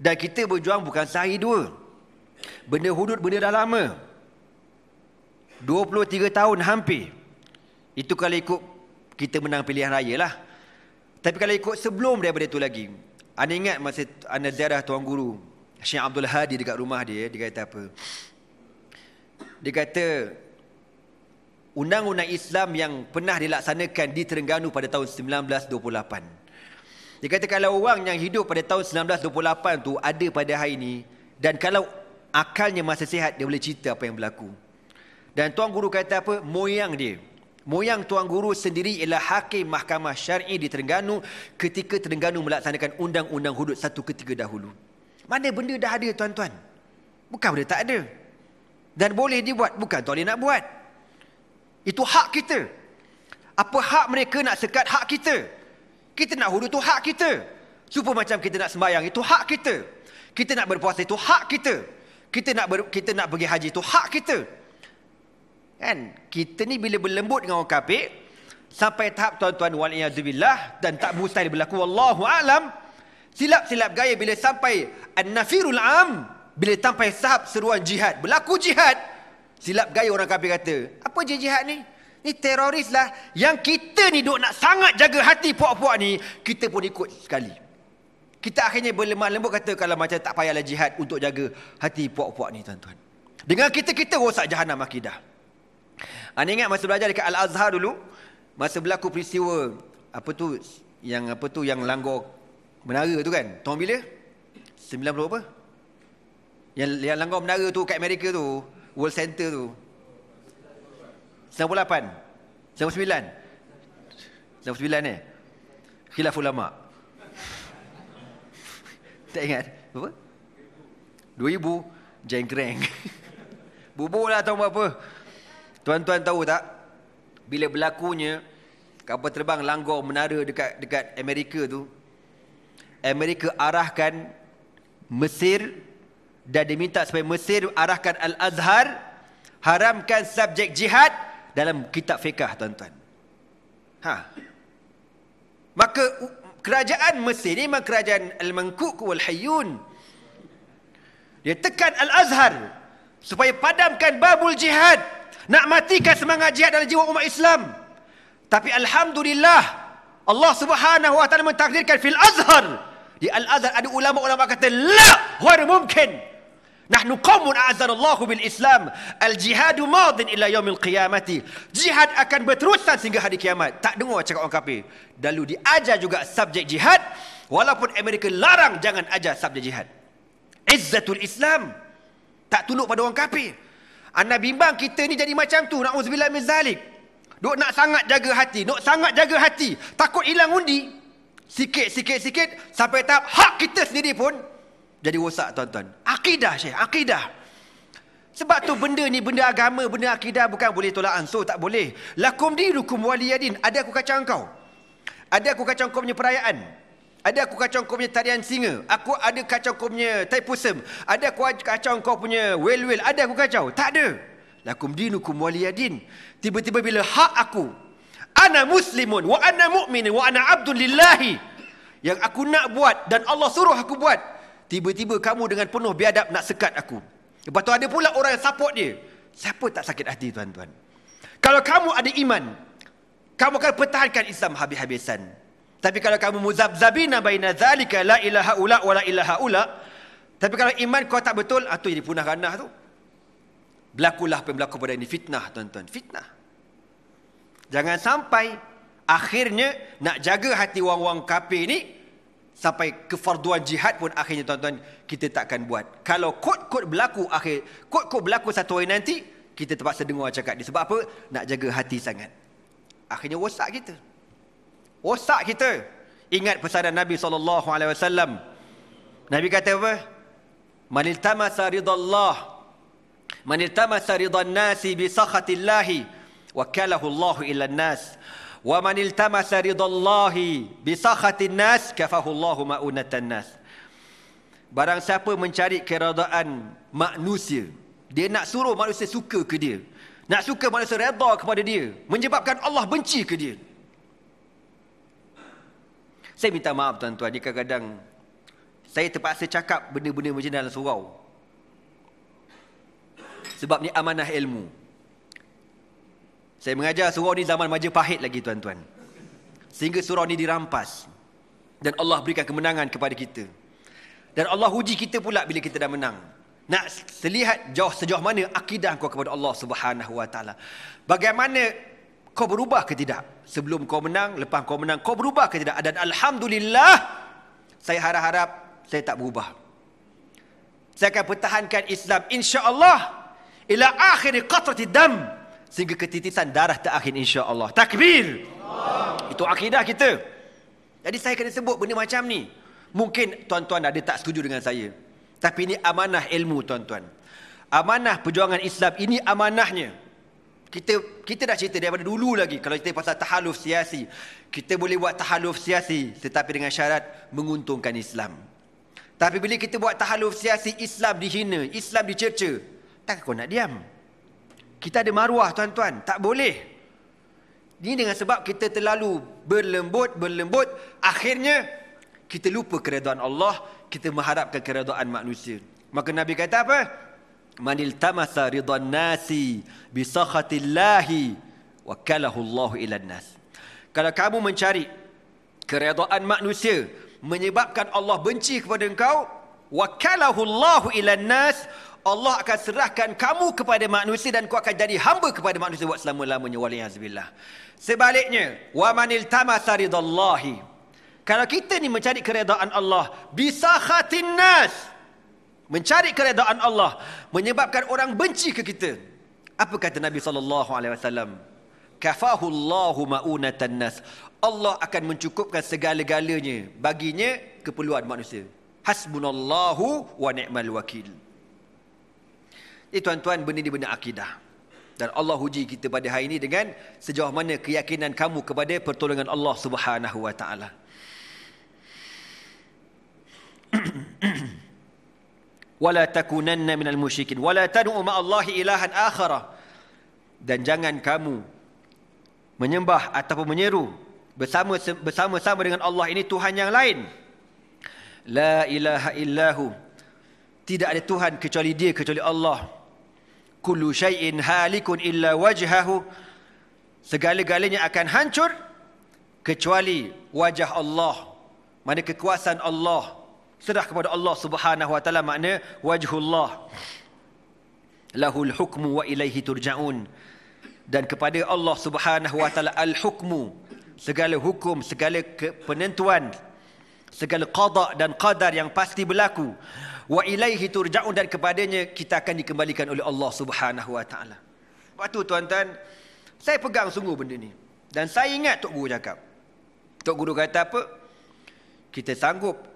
Speaker 1: Dan kita berjuang bukan sehari dua. Benda hudud benda dah lama. 23 tahun hampir. Itu kalau ikut kita menang pilihan raya lah. Tapi kalau ikut sebelum daripada itu lagi. Anda ingat masa anda darah tuan guru. Syekh Abdul Hadi dekat rumah dia. Dia kata apa? Dia kata... Undang-undang Islam yang pernah dilaksanakan di Terengganu pada tahun 1928. Dia kata kalau orang yang hidup pada tahun 1928 tu ada pada hari ini. Dan kalau akalnya masih sihat, dia boleh cerita apa yang berlaku. Dan tuan guru kata apa? Moyang dia. Moyang Tuan Guru sendiri ialah hakim mahkamah syar'i di Terengganu ketika Terengganu melaksanakan undang-undang hudud satu ketiga dahulu. Mana benda dah ada tuan-tuan? Bukan benda tak ada. Dan boleh dibuat, bukan tuan nak buat. Itu hak kita. Apa hak mereka nak sekat hak kita? Kita nak hudud tu hak kita. Supaya macam kita nak sembahyang itu hak kita. Kita nak berpuasa itu hak kita. Kita nak ber, kita nak pergi haji itu hak kita. Kan? Kita ni bila berlembut dengan orang kafir sampai tahap tuan-tuan waliyadzubillah dan tak mustahil berlaku wallahu alam silap-silap gaya bila sampai an-nafirul am bila sampai tahap seruan jihad berlaku jihad silap gaya orang kafir kata apa je jihad ni ni teroris lah yang kita ni duk nak sangat jaga hati puak-puak ni kita pun ikut sekali kita akhirnya berlemah lembut kata kalau macam tak payahlah jihad untuk jaga hati puak-puak ni tuan-tuan dengan kita kita rosak jahanam akidah Ani ah, ingat masa belajar dekat Al-Azhar dulu masa berlaku peristiwa apa tu yang apa tu yang langgok menara tu kan? Tahun bila? 90 apa? Yang yang langgar menara tu kat Amerika tu, World Center tu. 98. 99. 99 eh. Khilaf ulama. tak ingat apa? 2000 jengkreng. Bubuh lah tahun berapa. Tuan-tuan tahu tak bila berlakunya kapal terbang langgar menara dekat dekat Amerika tu Amerika arahkan Mesir dan dia minta supaya Mesir arahkan Al-Azhar haramkan subjek jihad dalam kitab fiqah tuan-tuan. Ha. Maka kerajaan Mesir ni memang kerajaan Al-Mankuk wal Hayyun. Dia tekan Al-Azhar supaya padamkan babul jihad nak matikan semangat jihad dalam jiwa umat Islam. Tapi Alhamdulillah. Allah subhanahu wa ta'ala mentakdirkan fil azhar. Di al-azhar ada ulama-ulama kata. La! Huar mungkin. Nahnu qawmun a'azanallahu bil Islam. Al-jihadu madin illa yawmil qiyamati. Jihad akan berterusan sehingga hari kiamat. Tak dengar cakap orang kafir. Lalu diajar juga subjek jihad. Walaupun Amerika larang jangan ajar subjek jihad. Izzatul Islam. Tak tunduk pada orang kapi. Anak bimbang kita ni jadi macam tu. Na'udzubillah min zalik. Duk nak sangat jaga hati. Duk sangat jaga hati. Takut hilang undi. Sikit, sikit, sikit. Sampai tahap hak kita sendiri pun jadi rosak tuan-tuan. Akidah Syekh. Akidah. Sebab tu benda ni, benda agama, benda akidah bukan boleh tolak ansur. Tak boleh. Lakum di lukum waliyadin. Ada aku kacau kau. Ada aku kacau kau punya perayaan. Ada aku kacau kau punya tarian singa. Aku ada kacau kau punya pusam, Ada aku kacau kau punya well-well. Ada aku kacau. Tak ada. Lakum dinukum waliyadin. Tiba-tiba bila hak aku. Ana muslimun wa ana mu'minin wa ana abdun lillahi. Yang aku nak buat dan Allah suruh aku buat. Tiba-tiba kamu dengan penuh biadab nak sekat aku. Lepas tu ada pula orang yang support dia. Siapa tak sakit hati tuan-tuan? Kalau kamu ada iman, kamu akan pertahankan Islam habis-habisan. Tapi kalau kamu muzabzabina baina zalika la ilaha ula wa la ilaha ula. Tapi kalau iman kau tak betul, ah, tu jadi punah ranah tu. Berlakulah apa yang berlaku pada ini. Fitnah, tuan-tuan. Fitnah. Jangan sampai akhirnya nak jaga hati wang-wang kafir ni sampai kefarduan jihad pun akhirnya tuan-tuan kita takkan buat. Kalau kod-kod berlaku akhir, kod-kod berlaku satu hari nanti kita terpaksa dengar cakap dia sebab apa? Nak jaga hati sangat. Akhirnya rosak kita rosak kita ingat pesanan Nabi saw. Nabi kata apa man iltamasa ridallah man iltamasa ridan nasi bi sakhatillahi wakalahu Allahu ila nas wa man iltamasa ridallahi bi sakhatin nas kafahu Allahu ma'unatan nas Barang siapa mencari keredaan manusia dia nak suruh manusia suka ke dia nak suka manusia reda kepada dia menyebabkan Allah benci ke dia saya minta maaf tuan-tuan, jika kadang saya terpaksa cakap benda-benda macam dalam surau. Sebab ni amanah ilmu. Saya mengajar surau ni zaman pahit lagi tuan-tuan. Sehingga surau ni dirampas. Dan Allah berikan kemenangan kepada kita. Dan Allah uji kita pula bila kita dah menang. Nak selihat jauh sejauh mana akidah kau kepada Allah Subhanahu Wa Taala. Bagaimana kau berubah ke tidak? Sebelum kau menang, lepas kau menang, kau berubah ke tidak? Dan Alhamdulillah, saya harap-harap saya tak berubah. Saya akan pertahankan Islam insya-Allah ila akhir qatrati dam sehingga ketitisan darah terakhir insya-Allah. Takbir. Allah. Itu akidah kita. Jadi saya kena sebut benda macam ni. Mungkin tuan-tuan ada tak setuju dengan saya. Tapi ini amanah ilmu tuan-tuan. Amanah perjuangan Islam ini amanahnya kita kita dah cerita daripada dulu lagi kalau kita pasal tahaluf siasi kita boleh buat tahaluf siasi tetapi dengan syarat menguntungkan Islam tapi bila kita buat tahaluf siasi Islam dihina Islam dicerca tak kau nak diam kita ada maruah tuan-tuan tak boleh ini dengan sebab kita terlalu berlembut berlembut akhirnya kita lupa keredaan Allah kita mengharapkan keredaan manusia maka Nabi kata apa man iltamasa ridan nasi bi sakhatillahi wakalahu Allah ila nas kalau kamu mencari keredaan manusia menyebabkan Allah benci kepada engkau wakalahu Allah ila nas Allah akan serahkan kamu kepada manusia dan kau akan jadi hamba kepada manusia buat selama-lamanya waliyazbillah sebaliknya wa man iltamasa ridallahi kalau kita ni mencari keredaan Allah bisakhatin nas mencari keredaan Allah menyebabkan orang benci ke kita apa kata Nabi sallallahu alaihi wasallam kafahu Allahu maunatan nas Allah akan mencukupkan segala-galanya baginya keperluan manusia hasbunallahu wa ni'mal wakil ini tuan-tuan benda ni benda akidah dan Allah uji kita pada hari ini dengan sejauh mana keyakinan kamu kepada pertolongan Allah Subhanahu wa taala wala takunanna minal musyrikin wala tad'u ma Allah ilahan akhara dan jangan kamu menyembah ataupun menyeru bersama bersama-sama dengan Allah ini tuhan yang lain la ilaha illahu tidak ada tuhan kecuali dia kecuali Allah kullu shay'in halikun illa wajhahu segala-galanya akan hancur kecuali wajah Allah mana kekuasaan Allah serah kepada Allah Subhanahu wa taala makna wajhullah lahul hukmu wa ilaihi turjaun dan kepada Allah Subhanahu wa taala al hukmu segala hukum segala penentuan segala qada dan qadar yang pasti berlaku wa ilaihi turjaun dan kepadanya kita akan dikembalikan oleh Allah Subhanahu wa taala sebab tu tuan-tuan saya pegang sungguh benda ni dan saya ingat tok guru cakap tok guru kata apa kita sanggup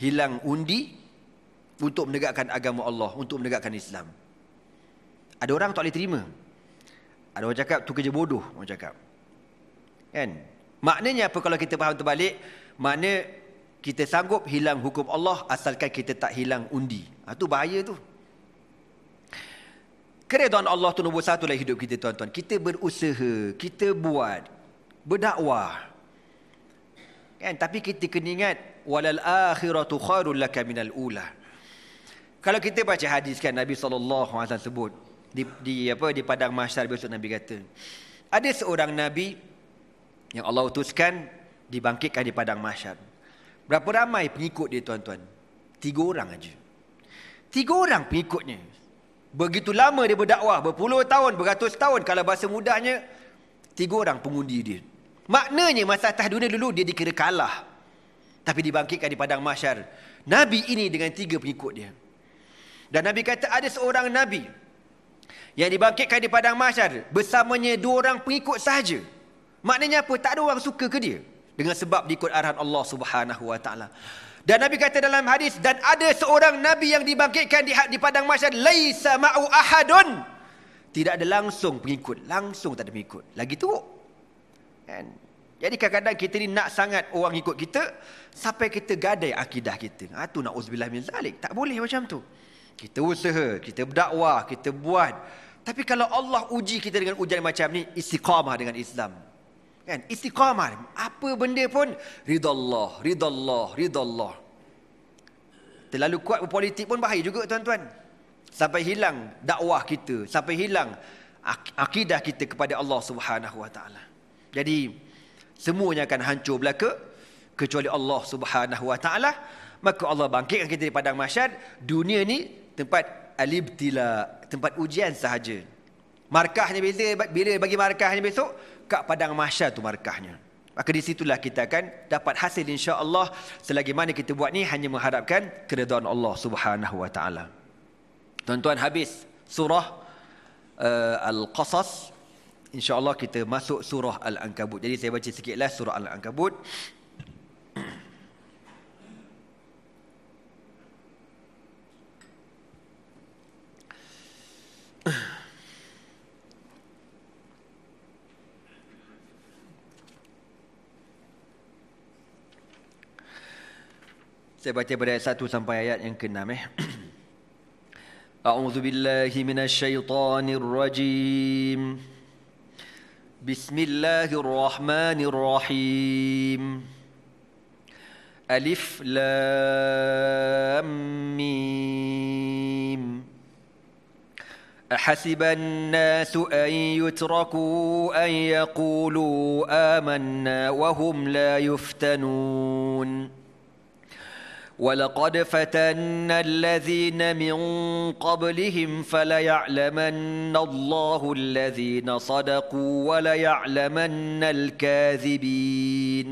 Speaker 1: hilang undi untuk menegakkan agama Allah, untuk menegakkan Islam. Ada orang tak boleh terima. Ada orang cakap tu kerja bodoh, orang cakap. Kan? Maknanya apa kalau kita faham terbalik? mana kita sanggup hilang hukum Allah asalkan kita tak hilang undi. Ha, tu bahaya tu. Keredoan Allah tu nombor satu dalam hidup kita tuan-tuan. Kita berusaha, kita buat, berdakwah. Kan? Tapi kita kena ingat walal akhiratu khairul laka minal ula. Kalau kita baca hadis kan Nabi SAW sebut di, di apa di padang mahsyar besok Nabi kata ada seorang nabi yang Allah utuskan dibangkitkan di padang mahsyar. Berapa ramai pengikut dia tuan-tuan? Tiga orang aja. Tiga orang pengikutnya. Begitu lama dia berdakwah, berpuluh tahun, beratus tahun kalau bahasa mudahnya tiga orang pengundi dia. Maknanya masa atas dunia dulu dia dikira kalah. Tapi dibangkitkan di padang mahsyar. Nabi ini dengan tiga pengikut dia. Dan Nabi kata ada seorang Nabi. Yang dibangkitkan di padang mahsyar. Bersamanya dua orang pengikut sahaja. Maknanya apa? Tak ada orang suka ke dia? Dengan sebab diikut arahan Allah subhanahu wa ta'ala. Dan Nabi kata dalam hadis. Dan ada seorang Nabi yang dibangkitkan di, ha-, di padang mahsyar. Laisa ma'u ahadun. Tidak ada langsung pengikut. Langsung tak ada pengikut. Lagi teruk. Kan? Jadi kadang-kadang kita ni nak sangat orang ikut kita sampai kita gadai akidah kita. Ha, tu nak uzbillah min zalik. Tak boleh macam tu. Kita usaha, kita berdakwah, kita buat. Tapi kalau Allah uji kita dengan ujian macam ni, istiqamah dengan Islam. Kan? Istiqamah. Apa benda pun, ridha Allah, ridha Allah, ridha Allah. Terlalu kuat berpolitik pun bahaya juga tuan-tuan. Sampai hilang dakwah kita, sampai hilang akidah kita kepada Allah Subhanahu Wa Taala. Jadi semuanya akan hancur belaka kecuali Allah Subhanahu Wa Taala. Maka Allah bangkitkan kita di padang masyad. Dunia ni tempat alibtila, tempat ujian sahaja. Markahnya bila bila bagi markahnya besok kat padang masyad tu markahnya. Maka di situlah kita akan dapat hasil insya-Allah selagi mana kita buat ni hanya mengharapkan keridaan Allah Subhanahu Wa Taala. Tuan-tuan habis surah uh, Al-Qasas insya-Allah kita masuk surah Al-Ankabut. Jadi saya baca sikitlah surah Al-Ankabut. Saya baca pada ayat 1 sampai ayat yang ke-6 eh. A'udzu billahi minasy syaithanir rajim. بسم الله الرحمن الرحيم ألف لام ميم أحسب الناس أن يتركوا أن يقولوا آمنا وهم لا يفتنون ولقد فتنا الذين من قبلهم فليعلمن الله الذين صدقوا وليعلمن الكاذبين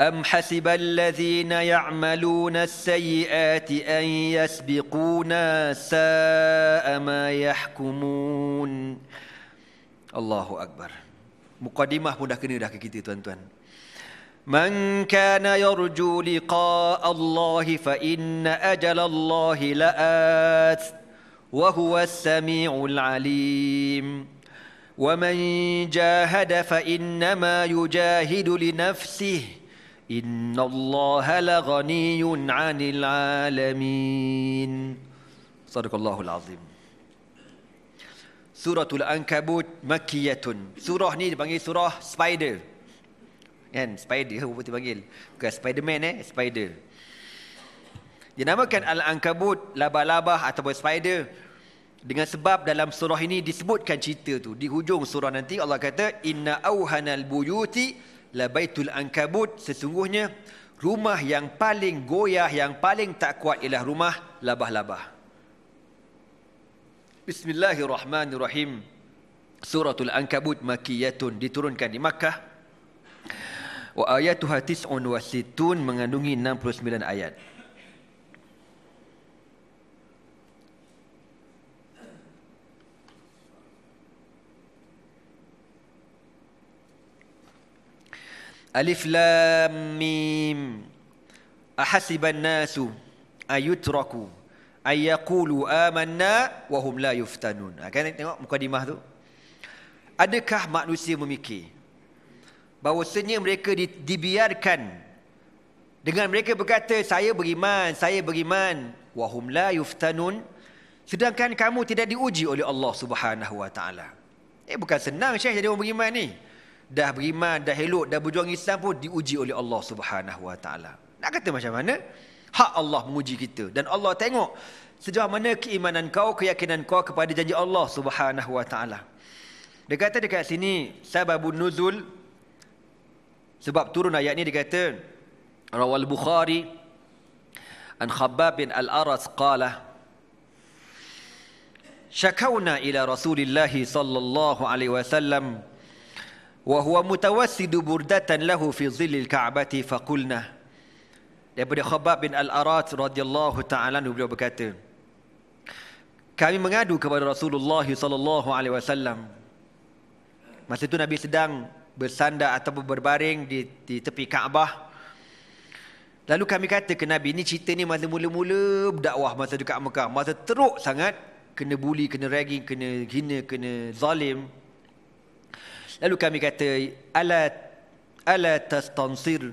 Speaker 1: أم حسب الذين يعملون السيئات أن يسبقونا ساء ما يحكمون الله أكبر مقدمه pun dah dah ke kita tuan-tuan من كان يرجو لقاء الله فإن أجل الله لآت وهو السميع العليم ومن جاهد فإنما يجاهد لنفسه إن الله لغني عن العالمين صدق الله العظيم سوره الانكبوت مكيه سوره ni dipanggil surah spider. Kan spider rupa tu panggil. Bukan spiderman eh, spider. Dinamakan Al-Ankabut, labah-labah ataupun spider. Dengan sebab dalam surah ini disebutkan cerita tu. Di hujung surah nanti Allah kata, Inna auhanal buyuti labaitul ankabut. Sesungguhnya rumah yang paling goyah, yang paling tak kuat ialah rumah labah-labah. Bismillahirrahmanirrahim. Suratul Ankabut Makiyatun diturunkan di Makkah. Wa ayatuha tis'un wa situn mengandungi 69 ayat. Alif Lam Mim Ahasib al nasu ayutraku ayakulu amanna wahum la yuftanun. Ha, kan tengok mukadimah tu? Adakah manusia memikir? bahawasanya mereka dibiarkan dengan mereka berkata saya beriman saya beriman wahum la yuftanun sedangkan kamu tidak diuji oleh Allah Subhanahu wa taala eh bukan senang syekh jadi orang beriman ni dah beriman dah elok dah berjuang Islam pun diuji oleh Allah Subhanahu wa taala nak kata macam mana hak Allah menguji kita dan Allah tengok sejauh mana keimanan kau keyakinan kau kepada janji Allah Subhanahu wa taala dia kata dekat sini sababun nuzul sebab turun ayat ini dikata Rawal Bukhari An Khabbab bin Al-Aras qala شكونا ila رسول sallallahu alaihi wasallam, عليه وسلم وهو متوسد بردة له في ظل الكعبة فقلنا لابد خباب بن الأرات رضي الله beliau berkata kami mengadu kepada Rasulullah sallallahu alaihi wasallam masa itu Nabi sedang bersandar atau berbaring di, di tepi Kaabah. Lalu kami kata ke Nabi, ini cerita ni masa mula-mula berdakwah masa dekat Mekah. Masa teruk sangat, kena bully, kena ragging, kena hina, kena zalim. Lalu kami kata, ala ala tastansir.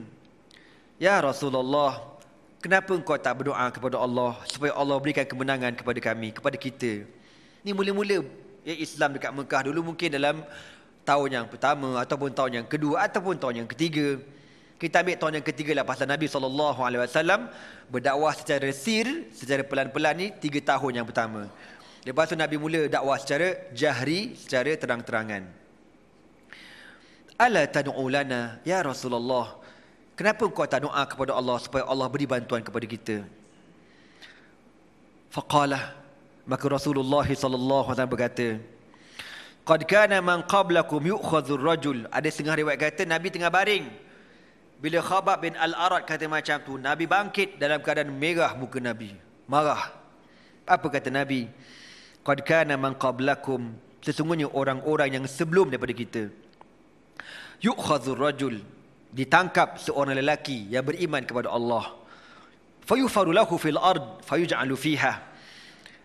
Speaker 1: Ya Rasulullah, kenapa engkau tak berdoa kepada Allah supaya Allah berikan kemenangan kepada kami, kepada kita? Ini mula-mula ya Islam dekat Mekah dulu mungkin dalam tahun yang pertama ataupun tahun yang kedua ataupun tahun yang ketiga. Kita ambil tahun yang ketiga lah pasal Nabi sallallahu alaihi wasallam berdakwah secara sir secara pelan-pelan ni tiga tahun yang pertama. Lepas tu Nabi mula dakwah secara jahri secara terang-terangan. Ala tad'u lana ya Rasulullah. Kenapa kau tak doa kepada Allah supaya Allah beri bantuan kepada kita? Faqala maka Rasulullah sallallahu alaihi wasallam berkata, Qad kana man qablakum yu'khadhu ar-rajul. Ada setengah riwayat kata Nabi tengah baring. Bila Khabab bin Al-Arad kata macam tu, Nabi bangkit dalam keadaan merah muka Nabi. Marah. Apa kata Nabi? Qad kana man qablakum. Sesungguhnya orang-orang yang sebelum daripada kita. Yu'khadhu ar-rajul. Ditangkap seorang lelaki yang beriman kepada Allah. Fayufaru lahu fil ard fayuj'alu fiha.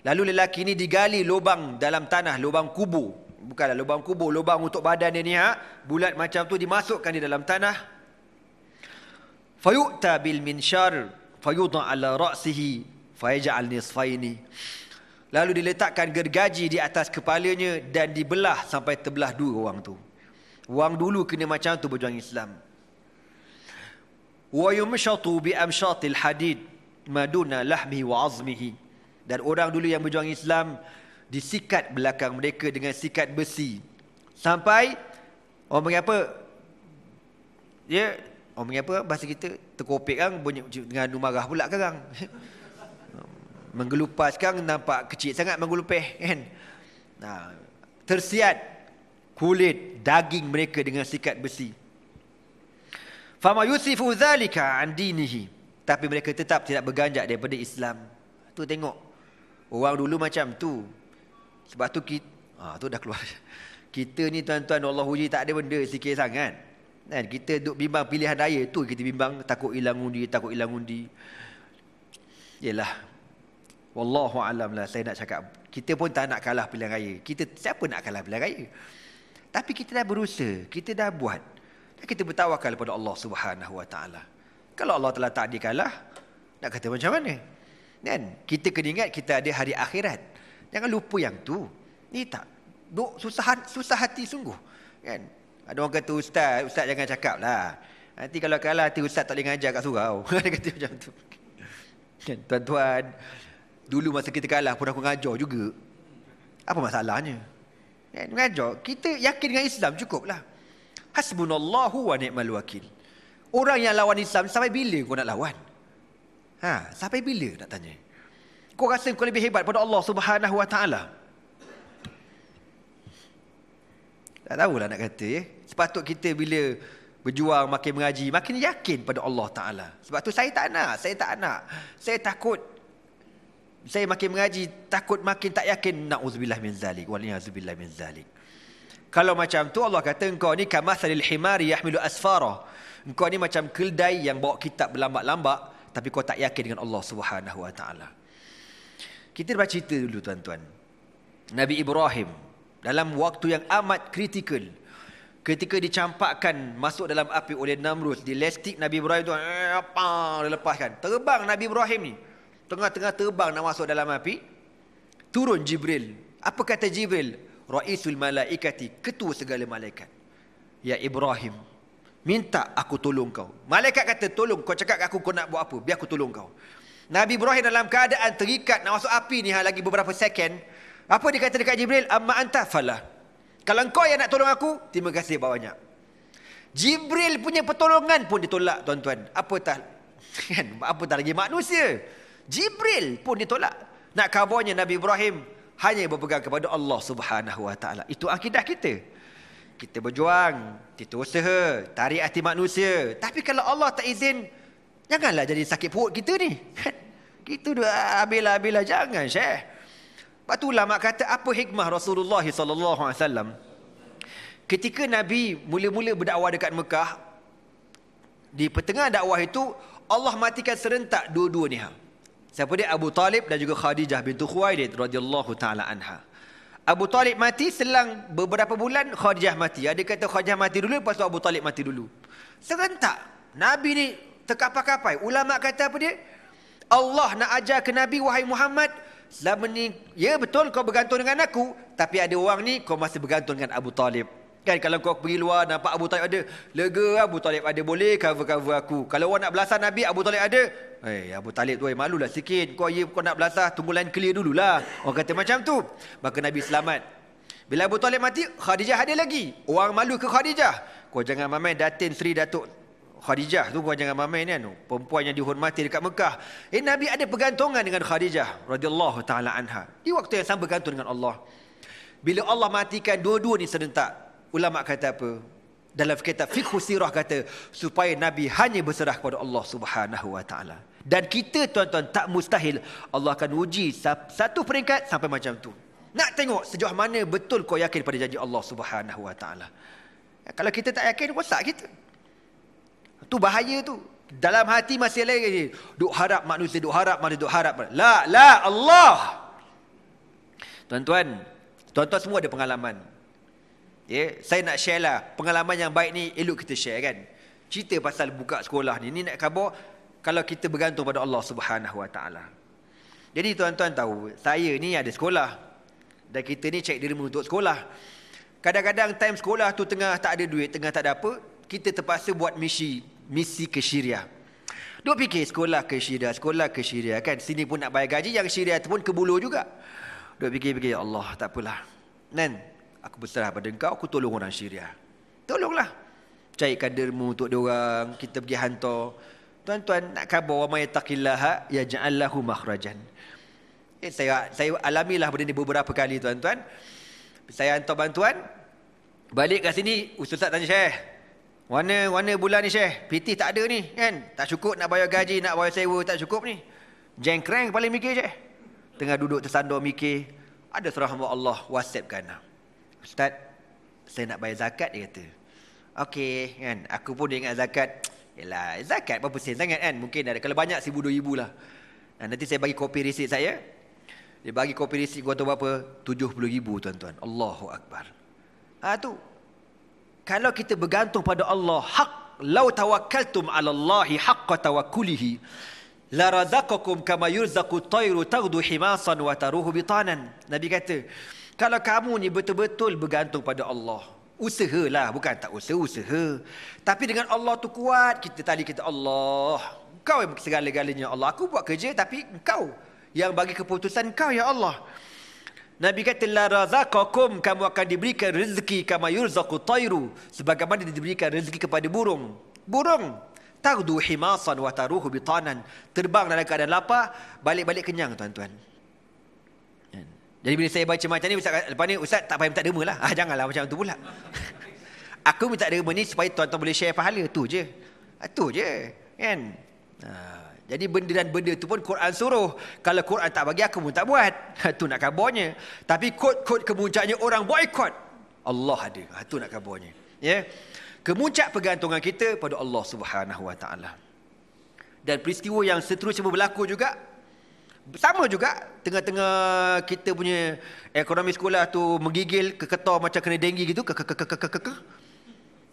Speaker 1: Lalu lelaki ini digali lubang dalam tanah, lubang kubur bukanlah lubang kubur, lubang untuk badan dia ni ha, bulat macam tu dimasukkan di dalam tanah. Fayu'ta bil minshar fayudha ala ra'sihi fayaj'al nisfaini. Lalu diletakkan gergaji di atas kepalanya dan dibelah sampai terbelah dua orang tu. Wang dulu kena macam tu berjuang Islam. Wa yumshatu bi amshatil hadid maduna lahmi wa azmihi. Dan orang dulu yang berjuang Islam disikat belakang mereka dengan sikat besi sampai orang panggil apa ya yeah. orang panggil apa bahasa kita terkopik kan bunyi dengan anu marah pula sekarang menggelupas sekarang nampak kecil sangat menggelupih kan nah tersiat kulit daging mereka dengan sikat besi fama yusifu zalika an dinihi tapi mereka tetap tidak berganjak daripada Islam tu tengok orang dulu macam tu sebab tu kita, ha, tu dah keluar. Kita ni tuan-tuan Allah uji tak ada benda sikit sangat. Kan? Kita duk bimbang pilihan raya tu kita bimbang takut hilang undi, takut hilang undi. Yalah. Wallahu alam lah, saya nak cakap kita pun tak nak kalah pilihan raya. Kita siapa nak kalah pilihan raya? Tapi kita dah berusaha, kita dah buat. Dan kita bertawakal kepada Allah Subhanahu Wa Taala. Kalau Allah telah tak dikalah, nak kata macam mana? Kan? Kita kena ingat kita ada hari akhirat. Jangan lupa yang tu. Ni tak duk susah susah hati sungguh. Kan? Ada orang kata ustaz, ustaz jangan cakap lah. Nanti kalau kalah hati ustaz tak boleh ngajar kat surau. Dia kata macam tu. Kan? Tuan-tuan, dulu masa kita kalah pun aku ngajar juga. Apa masalahnya? Kan? Ngajar. Kita yakin dengan Islam cukup lah. Hasbunallahu wa ni'mal wakil. Orang yang lawan Islam sampai bila kau nak lawan? Ha, sampai bila nak tanya? kau rasa kau lebih hebat pada Allah Subhanahu Wa Taala? Tak lah nak kata ya. Sepatut kita bila berjuang makin mengaji makin yakin pada Allah Taala. Sebab tu saya tak nak, saya tak nak. Saya takut saya makin mengaji takut makin tak yakin naudzubillah min zalik wal yazubillah min zalik. Kalau macam tu Allah kata engkau ni kamathalil himari yahmilu asfara. Engkau ni macam keldai yang bawa kitab berlambak-lambak tapi kau tak yakin dengan Allah Subhanahu wa taala. Kita baca cerita dulu tuan-tuan. Nabi Ibrahim dalam waktu yang amat kritikal ketika dicampakkan masuk dalam api oleh Namrud di lestik Nabi Ibrahim tu eh, apa dilepaskan. Terbang Nabi Ibrahim ni. Tengah-tengah terbang nak masuk dalam api turun Jibril. Apa kata Jibril? Raisul malaikati, ketua segala malaikat. Ya Ibrahim, minta aku tolong kau. Malaikat kata, tolong kau cakap aku kau nak buat apa, biar aku tolong kau. Nabi Ibrahim dalam keadaan terikat nak masuk api ni ha, lagi beberapa second. Apa dia kata dekat Jibril? Amma anta falah. Kalau engkau yang nak tolong aku, terima kasih banyak. Jibril punya pertolongan pun ditolak tuan-tuan. Apa tak? Kan? Apa tak lagi manusia? Jibril pun ditolak. Nak kabarnya Nabi Ibrahim hanya berpegang kepada Allah Subhanahu Wa Taala. Itu akidah kita. Kita berjuang, kita usaha, tarik hati manusia. Tapi kalau Allah tak izin, Janganlah jadi sakit perut kita ni. Kan? Kita dua abila abila jangan syekh. Patu lama kata apa hikmah Rasulullah sallallahu alaihi wasallam? Ketika Nabi mula-mula berdakwah dekat Mekah di pertengah dakwah itu Allah matikan serentak dua-dua ni Siapa dia Abu Talib dan juga Khadijah binti Khuwailid radhiyallahu taala anha. Abu Talib mati selang beberapa bulan Khadijah mati. Ada kata Khadijah mati dulu lepas tu Abu Talib mati dulu. Serentak Nabi ni terkapai-kapai. Ulama kata apa dia? Allah nak ajar ke Nabi wahai Muhammad, selama ni ya betul kau bergantung dengan aku, tapi ada orang ni kau masih bergantung dengan Abu Talib. Kan kalau kau pergi luar nampak Abu Talib ada, lega Abu Talib ada boleh cover-cover aku. Kalau orang nak belasah Nabi Abu Talib ada, Eh, hey, Abu Talib tu, eh, malu lah, sikit. Kau, ya, kau nak belasah, tunggu lain clear dululah. Orang kata macam tu. Maka Nabi selamat. Bila Abu Talib mati, Khadijah ada lagi. Orang malu ke Khadijah. Kau jangan mamai datin Sri Datuk Khadijah tu kau jangan main kan perempuan yang dihormati dekat Mekah eh Nabi ada pergantungan dengan Khadijah radhiyallahu taala anha di waktu yang sama bergantung dengan Allah bila Allah matikan dua-dua ni serentak ulama kata apa dalam kitab fikhu sirah kata supaya Nabi hanya berserah kepada Allah subhanahu wa taala dan kita tuan-tuan tak mustahil Allah akan uji satu peringkat sampai macam tu nak tengok sejauh mana betul kau yakin pada janji Allah subhanahu wa taala kalau kita tak yakin, rosak kita. Tu bahaya tu. Dalam hati masih lagi. Duk harap manusia, duk harap manusia, duk harap. La, la, Allah. Tuan-tuan, tuan-tuan semua ada pengalaman. Ya, yeah? saya nak share lah pengalaman yang baik ni elok kita share kan. Cerita pasal buka sekolah ni, ni nak khabar kalau kita bergantung pada Allah Subhanahu Wa Taala. Jadi tuan-tuan tahu, saya ni ada sekolah. Dan kita ni cek diri untuk sekolah. Kadang-kadang time sekolah tu tengah tak ada duit, tengah tak ada apa, kita terpaksa buat misi misi ke syiriah. Dua fikir sekolah ke syiriah, sekolah ke syiriah kan. Sini pun nak bayar gaji yang syiriah tu pun kebulu juga. Dua fikir-fikir ya Allah tak apalah. Nen, aku berserah pada engkau, aku tolong orang syiriah. Tolonglah. Cari kadermu untuk diorang, kita pergi hantar. Tuan-tuan nak khabar wa may taqillaha ha? yaj'al lahu makhrajan. Eh, saya saya alamilah benda ni beberapa kali tuan-tuan. Saya hantar bantuan balik ke sini ustaz tanya saya. Warna, warna bulan ni Syekh, PT tak ada ni kan? Tak cukup nak bayar gaji, nak bayar sewa, tak cukup ni. Jengkrang paling mikir Syekh. Tengah duduk tersandar mikir, ada surah Allah whatsapp kan. Ustaz, saya nak bayar zakat dia kata. Okey kan, aku pun dia ingat zakat. Yalah, zakat berapa sen sangat kan? Mungkin ada kalau banyak sibu dua ribu lah. nanti saya bagi kopi resit saya. Dia bagi kopi resit gua tahu berapa? 70 ribu tuan-tuan. Allahu Akbar. Ha, tu kalau kita bergantung pada Allah hak lau tawakkaltum ala Allahi hak tawakkulihi la radaqakum kama yurzaqu tayru taghdu himasan wa taruhu bitanan nabi kata kalau kamu ni betul-betul bergantung pada Allah usahalah bukan tak usaha usaha tapi dengan Allah tu kuat kita tali kita Allah kau yang segala-galanya Allah aku buat kerja tapi kau yang bagi keputusan kau ya Allah Nabi kata la razaqakum kamu akan diberikan rezeki kama yurzaqu tayru sebagaimana diberikan rezeki kepada burung. Burung tagdu himasan wa taruhu bitanan terbang dalam keadaan lapar balik-balik kenyang tuan-tuan. Kan? Jadi bila saya baca macam ni ustaz lepas ni ustaz tak payah minta derma lah. Ah janganlah macam tu pula. Aku minta derma ni supaya tuan-tuan boleh share pahala tu je. Ah, tu je. Kan? Ah. Jadi benda dan benda tu pun Quran suruh. Kalau Quran tak bagi aku pun tak buat. Itu ha, nak kabarnya. Tapi kod-kod kemuncaknya orang boykot. Allah ada. Itu ha, nak kabarnya. Ya. Yeah? Kemuncak pergantungan kita pada Allah Subhanahu Wa Taala. Dan peristiwa yang seterusnya berlaku juga sama juga tengah-tengah kita punya ekonomi sekolah tu menggigil ke macam kena denggi gitu ke ke ke ke ke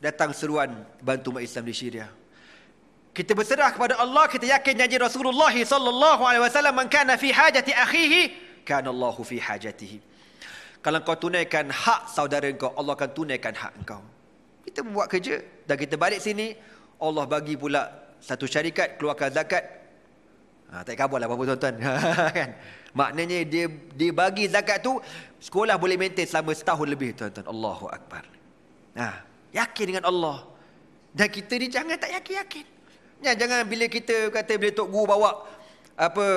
Speaker 1: datang seruan bantu umat Islam di Syria kita berserah kepada Allah, kita yakin janji Rasulullah sallallahu alaihi wasallam man kana fi hajati akhihi kana Allah fi hajatihi. Kalau kau tunaikan hak saudara kau, Allah akan tunaikan hak engkau. Kita buat kerja dan kita balik sini, Allah bagi pula satu syarikat keluarkan zakat. Ha, tak kabar lah bapa tuan-tuan. kan? Maknanya dia dia bagi zakat tu sekolah boleh maintain selama setahun lebih tuan-tuan. Allahu akbar. Ha, yakin dengan Allah. Dan kita ni jangan tak yakin-yakin. Ya, jangan bila kita kata bila Tok Guru bawa apa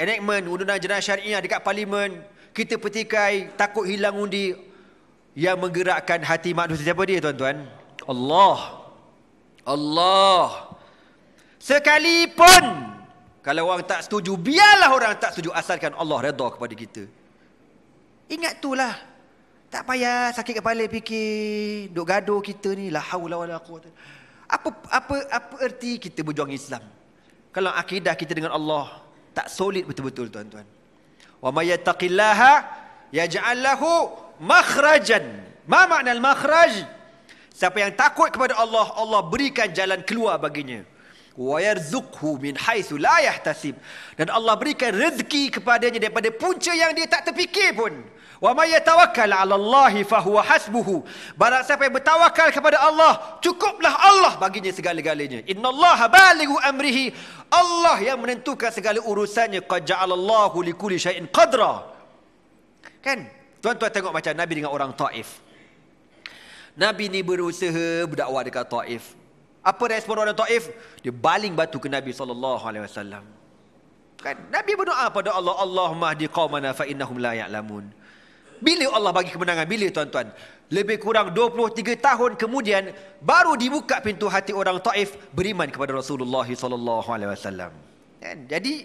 Speaker 1: enactment undang-undang jenayah syariah dekat parlimen, kita petikai takut hilang undi yang menggerakkan hati manusia. Siapa dia tuan-tuan? Allah. Allah. Sekalipun kalau orang tak setuju, biarlah orang tak setuju asalkan Allah reda kepada kita. Ingat itulah. Tak payah sakit kepala fikir, duk gaduh kita ni la haula wala quwwata apa apa apa erti kita berjuang Islam kalau akidah kita dengan Allah tak solid betul-betul tuan-tuan wa may yattaqillaha yaj'al lahu makhrajan ma makna al makhraj siapa yang takut kepada Allah Allah berikan jalan keluar baginya wa yarzuqhu min haitsu la yahtasib dan Allah berikan rezeki kepadanya daripada punca yang dia tak terfikir pun Wa may yatawakkal 'ala Allah fa huwa hasbuhu. Barang siapa yang bertawakal kepada Allah, cukuplah Allah baginya segala-galanya. Innallaha balighu amrihi. Allah yang menentukan segala urusannya. Qad ja'ala Allah likulli shay'in qadra. Kan? Tuan-tuan tengok macam Nabi dengan orang Taif. Nabi ni berusaha berdakwah dekat Taif. Apa respon orang Taif? Dia baling batu ke Nabi sallallahu alaihi wasallam. Kan? Nabi berdoa pada Allah, Allahumma di qaumana fa innahum la ya'lamun. Ya bila Allah bagi kemenangan? Bila tuan-tuan? Lebih kurang 23 tahun kemudian baru dibuka pintu hati orang Taif beriman kepada Rasulullah sallallahu alaihi wasallam. Jadi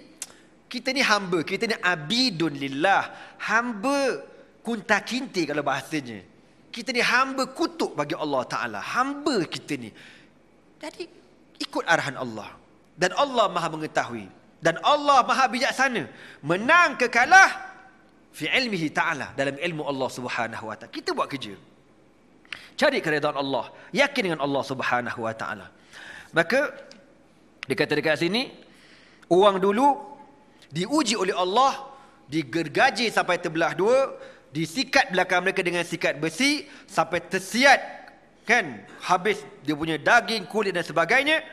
Speaker 1: kita ni hamba, kita ni abidun lillah, hamba kunta kinti kalau bahasanya. Kita ni hamba kutuk bagi Allah Taala. Hamba kita ni. Jadi ikut arahan Allah. Dan Allah Maha mengetahui dan Allah Maha bijaksana. Menang ke kalah fi ilmihi ta'ala dalam ilmu Allah Subhanahu wa ta'ala. Kita buat kerja. Cari keridhaan Allah, yakin dengan Allah Subhanahu wa ta'ala. Maka dikatakan dekat sini uang dulu diuji oleh Allah digergaji sampai terbelah dua, disikat belakang mereka dengan sikat besi sampai tersiat kan habis dia punya daging kulit dan sebagainya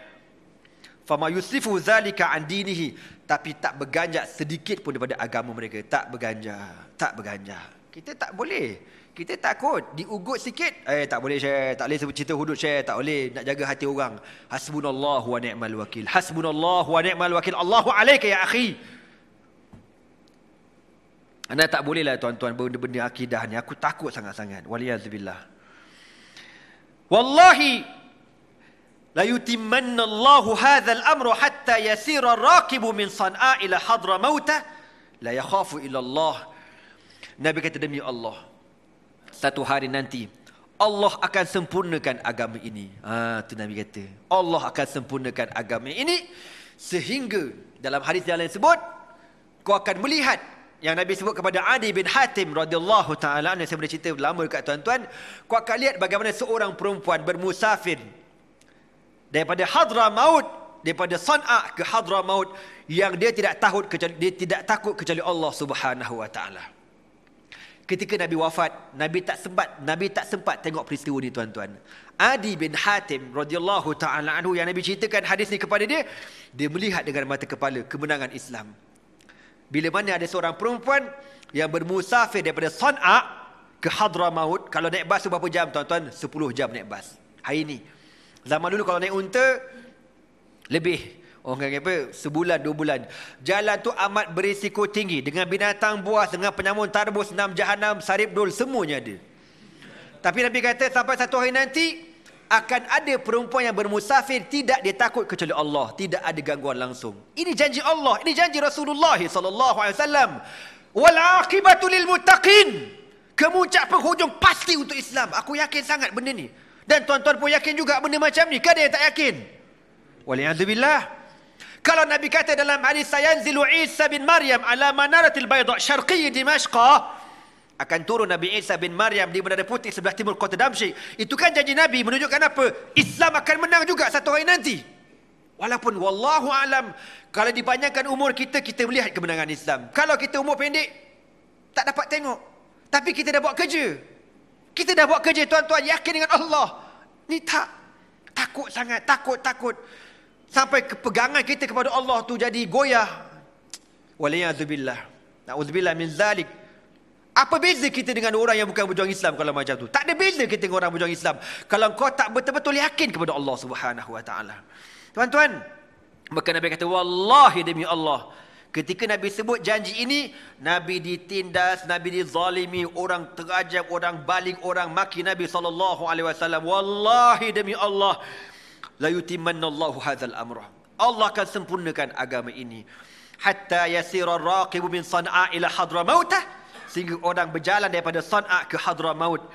Speaker 1: fama yusifu zalika an dinihi tapi tak berganjak sedikit pun daripada agama mereka tak berganjak tak berganjak kita tak boleh kita takut diugut sikit eh tak boleh saya, tak boleh sebut cerita hudud saya, tak boleh nak jaga hati orang hasbunallah wa ni'mal wakil hasbunallah wa ni'mal wakil Allahu alayka ya akhi anda tak boleh lah tuan-tuan benda-benda akidah ni aku takut sangat-sangat waliyazbillah wallahi لا يتمن الله هذا الأمر حتى يسير الراكب من صنعاء إلى حضر موته لا يخاف إلا الله نبي kata demi Allah satu hari nanti Allah akan sempurnakan agama ini ha, tu Nabi kata Allah akan sempurnakan agama ini sehingga dalam hadis yang lain sebut kau akan melihat yang Nabi sebut kepada Adi bin Hatim radhiyallahu taala yang saya boleh cerita lama dekat tuan-tuan kau akan lihat bagaimana seorang perempuan bermusafir daripada hadra maut daripada san'a ke hadra maut yang dia tidak takut kecuali dia tidak takut kecuali Allah Subhanahu wa taala ketika nabi wafat nabi tak sempat nabi tak sempat tengok peristiwa ni tuan-tuan Adi bin Hatim radhiyallahu taala anhu yang nabi ceritakan hadis ni kepada dia dia melihat dengan mata kepala kemenangan Islam bila mana ada seorang perempuan yang bermusafir daripada San'a ke Hadramaut kalau naik bas berapa jam tuan-tuan 10 jam naik bas hari ini Zaman dulu kalau naik unta lebih orang kata apa sebulan dua bulan. Jalan tu amat berisiko tinggi dengan binatang buas dengan penyamun tarbus enam jahanam sarip dul semuanya ada. Tapi Nabi kata sampai satu hari nanti akan ada perempuan yang bermusafir tidak dia takut kecuali Allah, tidak ada gangguan langsung. Ini janji Allah, ini janji Rasulullah sallallahu alaihi wasallam. Wal aqibatu lil muttaqin. Kemuncak penghujung pasti untuk Islam. Aku yakin sangat benda ni. Dan tuan-tuan pun yakin juga benda macam ni. Kan yang tak yakin? Waliyahdubillah. Kalau Nabi kata dalam hadis saya zilu Isa bin Maryam ala manaratil bayda syarqi di akan turun Nabi Isa bin Maryam di bandar putih sebelah timur kota Damsyik. Itu kan janji Nabi menunjukkan apa? Islam akan menang juga satu hari nanti. Walaupun wallahu alam kalau dibanyakan umur kita kita melihat kemenangan Islam. Kalau kita umur pendek tak dapat tengok. Tapi kita dah buat kerja. Kita dah buat kerja tuan-tuan yakin dengan Allah. Ni tak takut sangat, takut takut. Sampai kepegangan kita kepada Allah tu jadi goyah. Waliyazubillah. Nauzubillah min zalik. Apa beza kita dengan orang yang bukan berjuang Islam kalau macam tu? Tak ada beza kita dengan orang berjuang Islam. Kalau kau tak betul-betul yakin kepada Allah Subhanahu Wa Taala. Tuan-tuan, maka Nabi kata wallahi demi Allah Ketika Nabi sebut janji ini, Nabi ditindas, Nabi dizalimi, orang terajab, orang baling, orang maki Nabi sallallahu alaihi wasallam. Wallahi demi Allah, la Allah hadzal amr. Allah akan sempurnakan agama ini. Hatta yasira raqib min Sana'a ila Hadramaut, sehingga orang berjalan daripada Sana'a ke Hadramaut,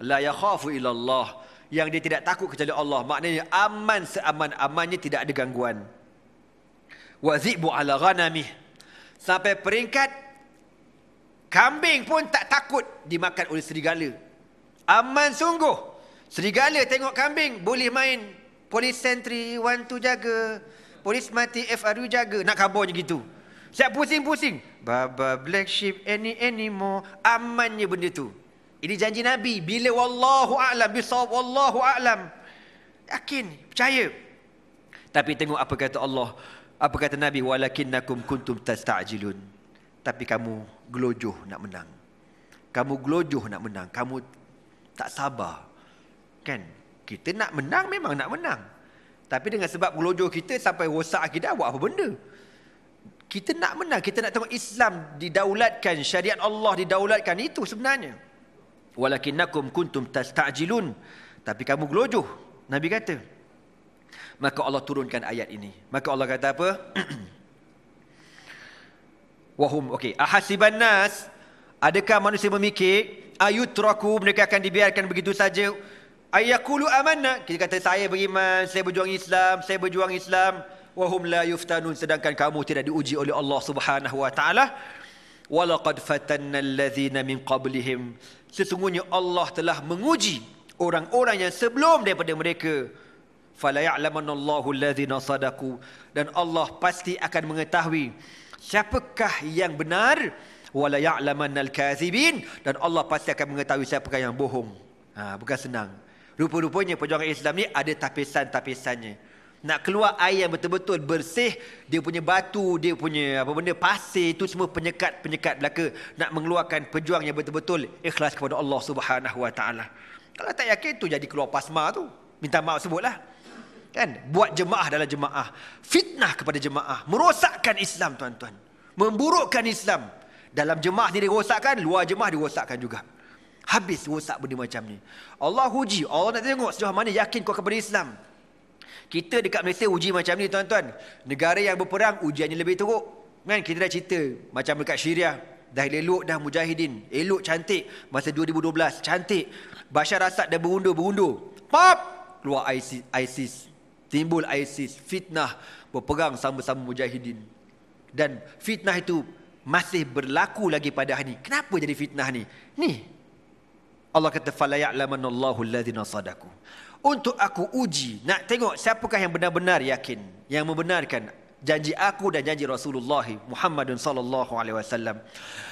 Speaker 1: la yakhafu ila Allah yang dia tidak takut kecuali Allah maknanya aman seaman amannya tidak ada gangguan Wazibu ala ghanamih Sampai peringkat kambing pun tak takut dimakan oleh serigala. Aman sungguh. Serigala tengok kambing boleh main polis sentri, one two jaga. Polis mati, FRU jaga. Nak kabur je gitu. Siap pusing-pusing. Baba black sheep any anymore. Amannya benda tu. Ini janji Nabi. Bila wallahu a'lam. Bisawab wallahu a'lam. Yakin. Percaya. Tapi tengok apa kata Allah. Apa kata Nabi? Walakinnakum kuntum tasta'jilun. Tapi kamu gelojoh nak menang. Kamu gelojoh nak menang. Kamu tak sabar. Kan? Kita nak menang memang nak menang. Tapi dengan sebab gelojoh kita sampai rosak akidah buat apa benda? Kita nak menang. Kita nak tengok Islam didaulatkan. Syariat Allah didaulatkan. Itu sebenarnya. Walakinnakum kuntum tasta'jilun. Tapi kamu gelojoh. Nabi kata. Maka Allah turunkan ayat ini. Maka Allah kata apa? Wahum. Okey. Ahasiban nas. Adakah manusia memikir? Ayutraku. Mereka akan dibiarkan begitu saja. Ayakulu amanna. Kita kata saya beriman. Saya berjuang Islam. Saya berjuang Islam. Wahum la yuftanun. Sedangkan kamu tidak diuji oleh Allah subhanahu wa ta'ala. Walaqad fatanna allazina min qablihim. Sesungguhnya Allah telah menguji orang-orang yang sebelum daripada mereka fala ya'lamanallahu alladhina sadaku dan Allah pasti akan mengetahui siapakah yang benar wala ya'lamanal kadhibin dan Allah pasti akan mengetahui siapakah yang bohong ha bukan senang rupa-rupanya perjuangan Islam ni ada tapisan-tapisannya nak keluar air yang betul-betul bersih dia punya batu dia punya apa benda pasir itu semua penyekat-penyekat belaka nak mengeluarkan pejuang yang betul-betul ikhlas kepada Allah Subhanahu wa taala kalau tak yakin tu jadi keluar pasma tu minta maaf sebutlah kan buat jemaah dalam jemaah fitnah kepada jemaah merosakkan Islam tuan-tuan memburukkan Islam dalam jemaah ni dirosakkan luar jemaah dirosakkan juga habis rosak benda macam ni Allah uji Allah nak tengok sejauh mana yakin kau kepada Islam. kita dekat Malaysia uji macam ni tuan-tuan negara yang berperang ujiannya lebih teruk kan kita dah cerita macam dekat Syria dah elok dah mujahidin elok cantik masa 2012 cantik Bashar Assad dah berundur berundur pop keluar ISIS timbul ISIS, fitnah berperang sama-sama mujahidin. Dan fitnah itu masih berlaku lagi pada hari ini. Kenapa jadi fitnah ini? Ni. Allah kata falaya'lamanallahu alladhina sadaku. Untuk aku uji, nak tengok siapakah yang benar-benar yakin, yang membenarkan janji aku dan janji Rasulullah Muhammad sallallahu alaihi wasallam.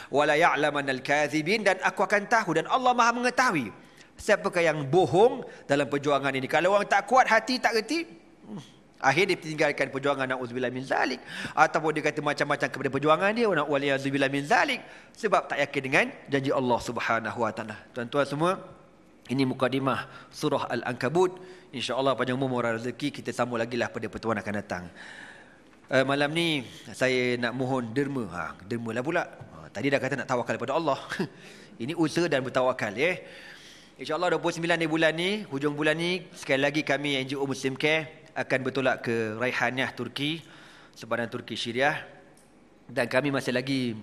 Speaker 1: Wala ya'laman al-kadhibin dan aku akan tahu dan Allah Maha mengetahui siapakah yang bohong dalam perjuangan ini. Kalau orang tak kuat hati, tak reti, Akhir dia tinggalkan perjuangan na'udzubillah min zalik. Ataupun dia kata macam-macam kepada perjuangan dia. wali Na'udzubillah min zalik. Sebab tak yakin dengan janji Allah subhanahu wa ta'ala. Tuan-tuan semua. Ini mukadimah surah Al-Ankabut. Allah panjang umur murah rezeki. Kita sambung lagi lah pada pertuan akan datang. Uh, malam ni saya nak mohon derma. Ha, derma lah pula. Ha, tadi dah kata nak tawakal kepada Allah. ini usaha dan bertawakal. ya. Eh. InsyaAllah 29 bulan ni, hujung bulan ni. Sekali lagi kami NGO Muslim Care akan bertolak ke Raihaniah Turki sebadan Turki Syriah dan kami masih lagi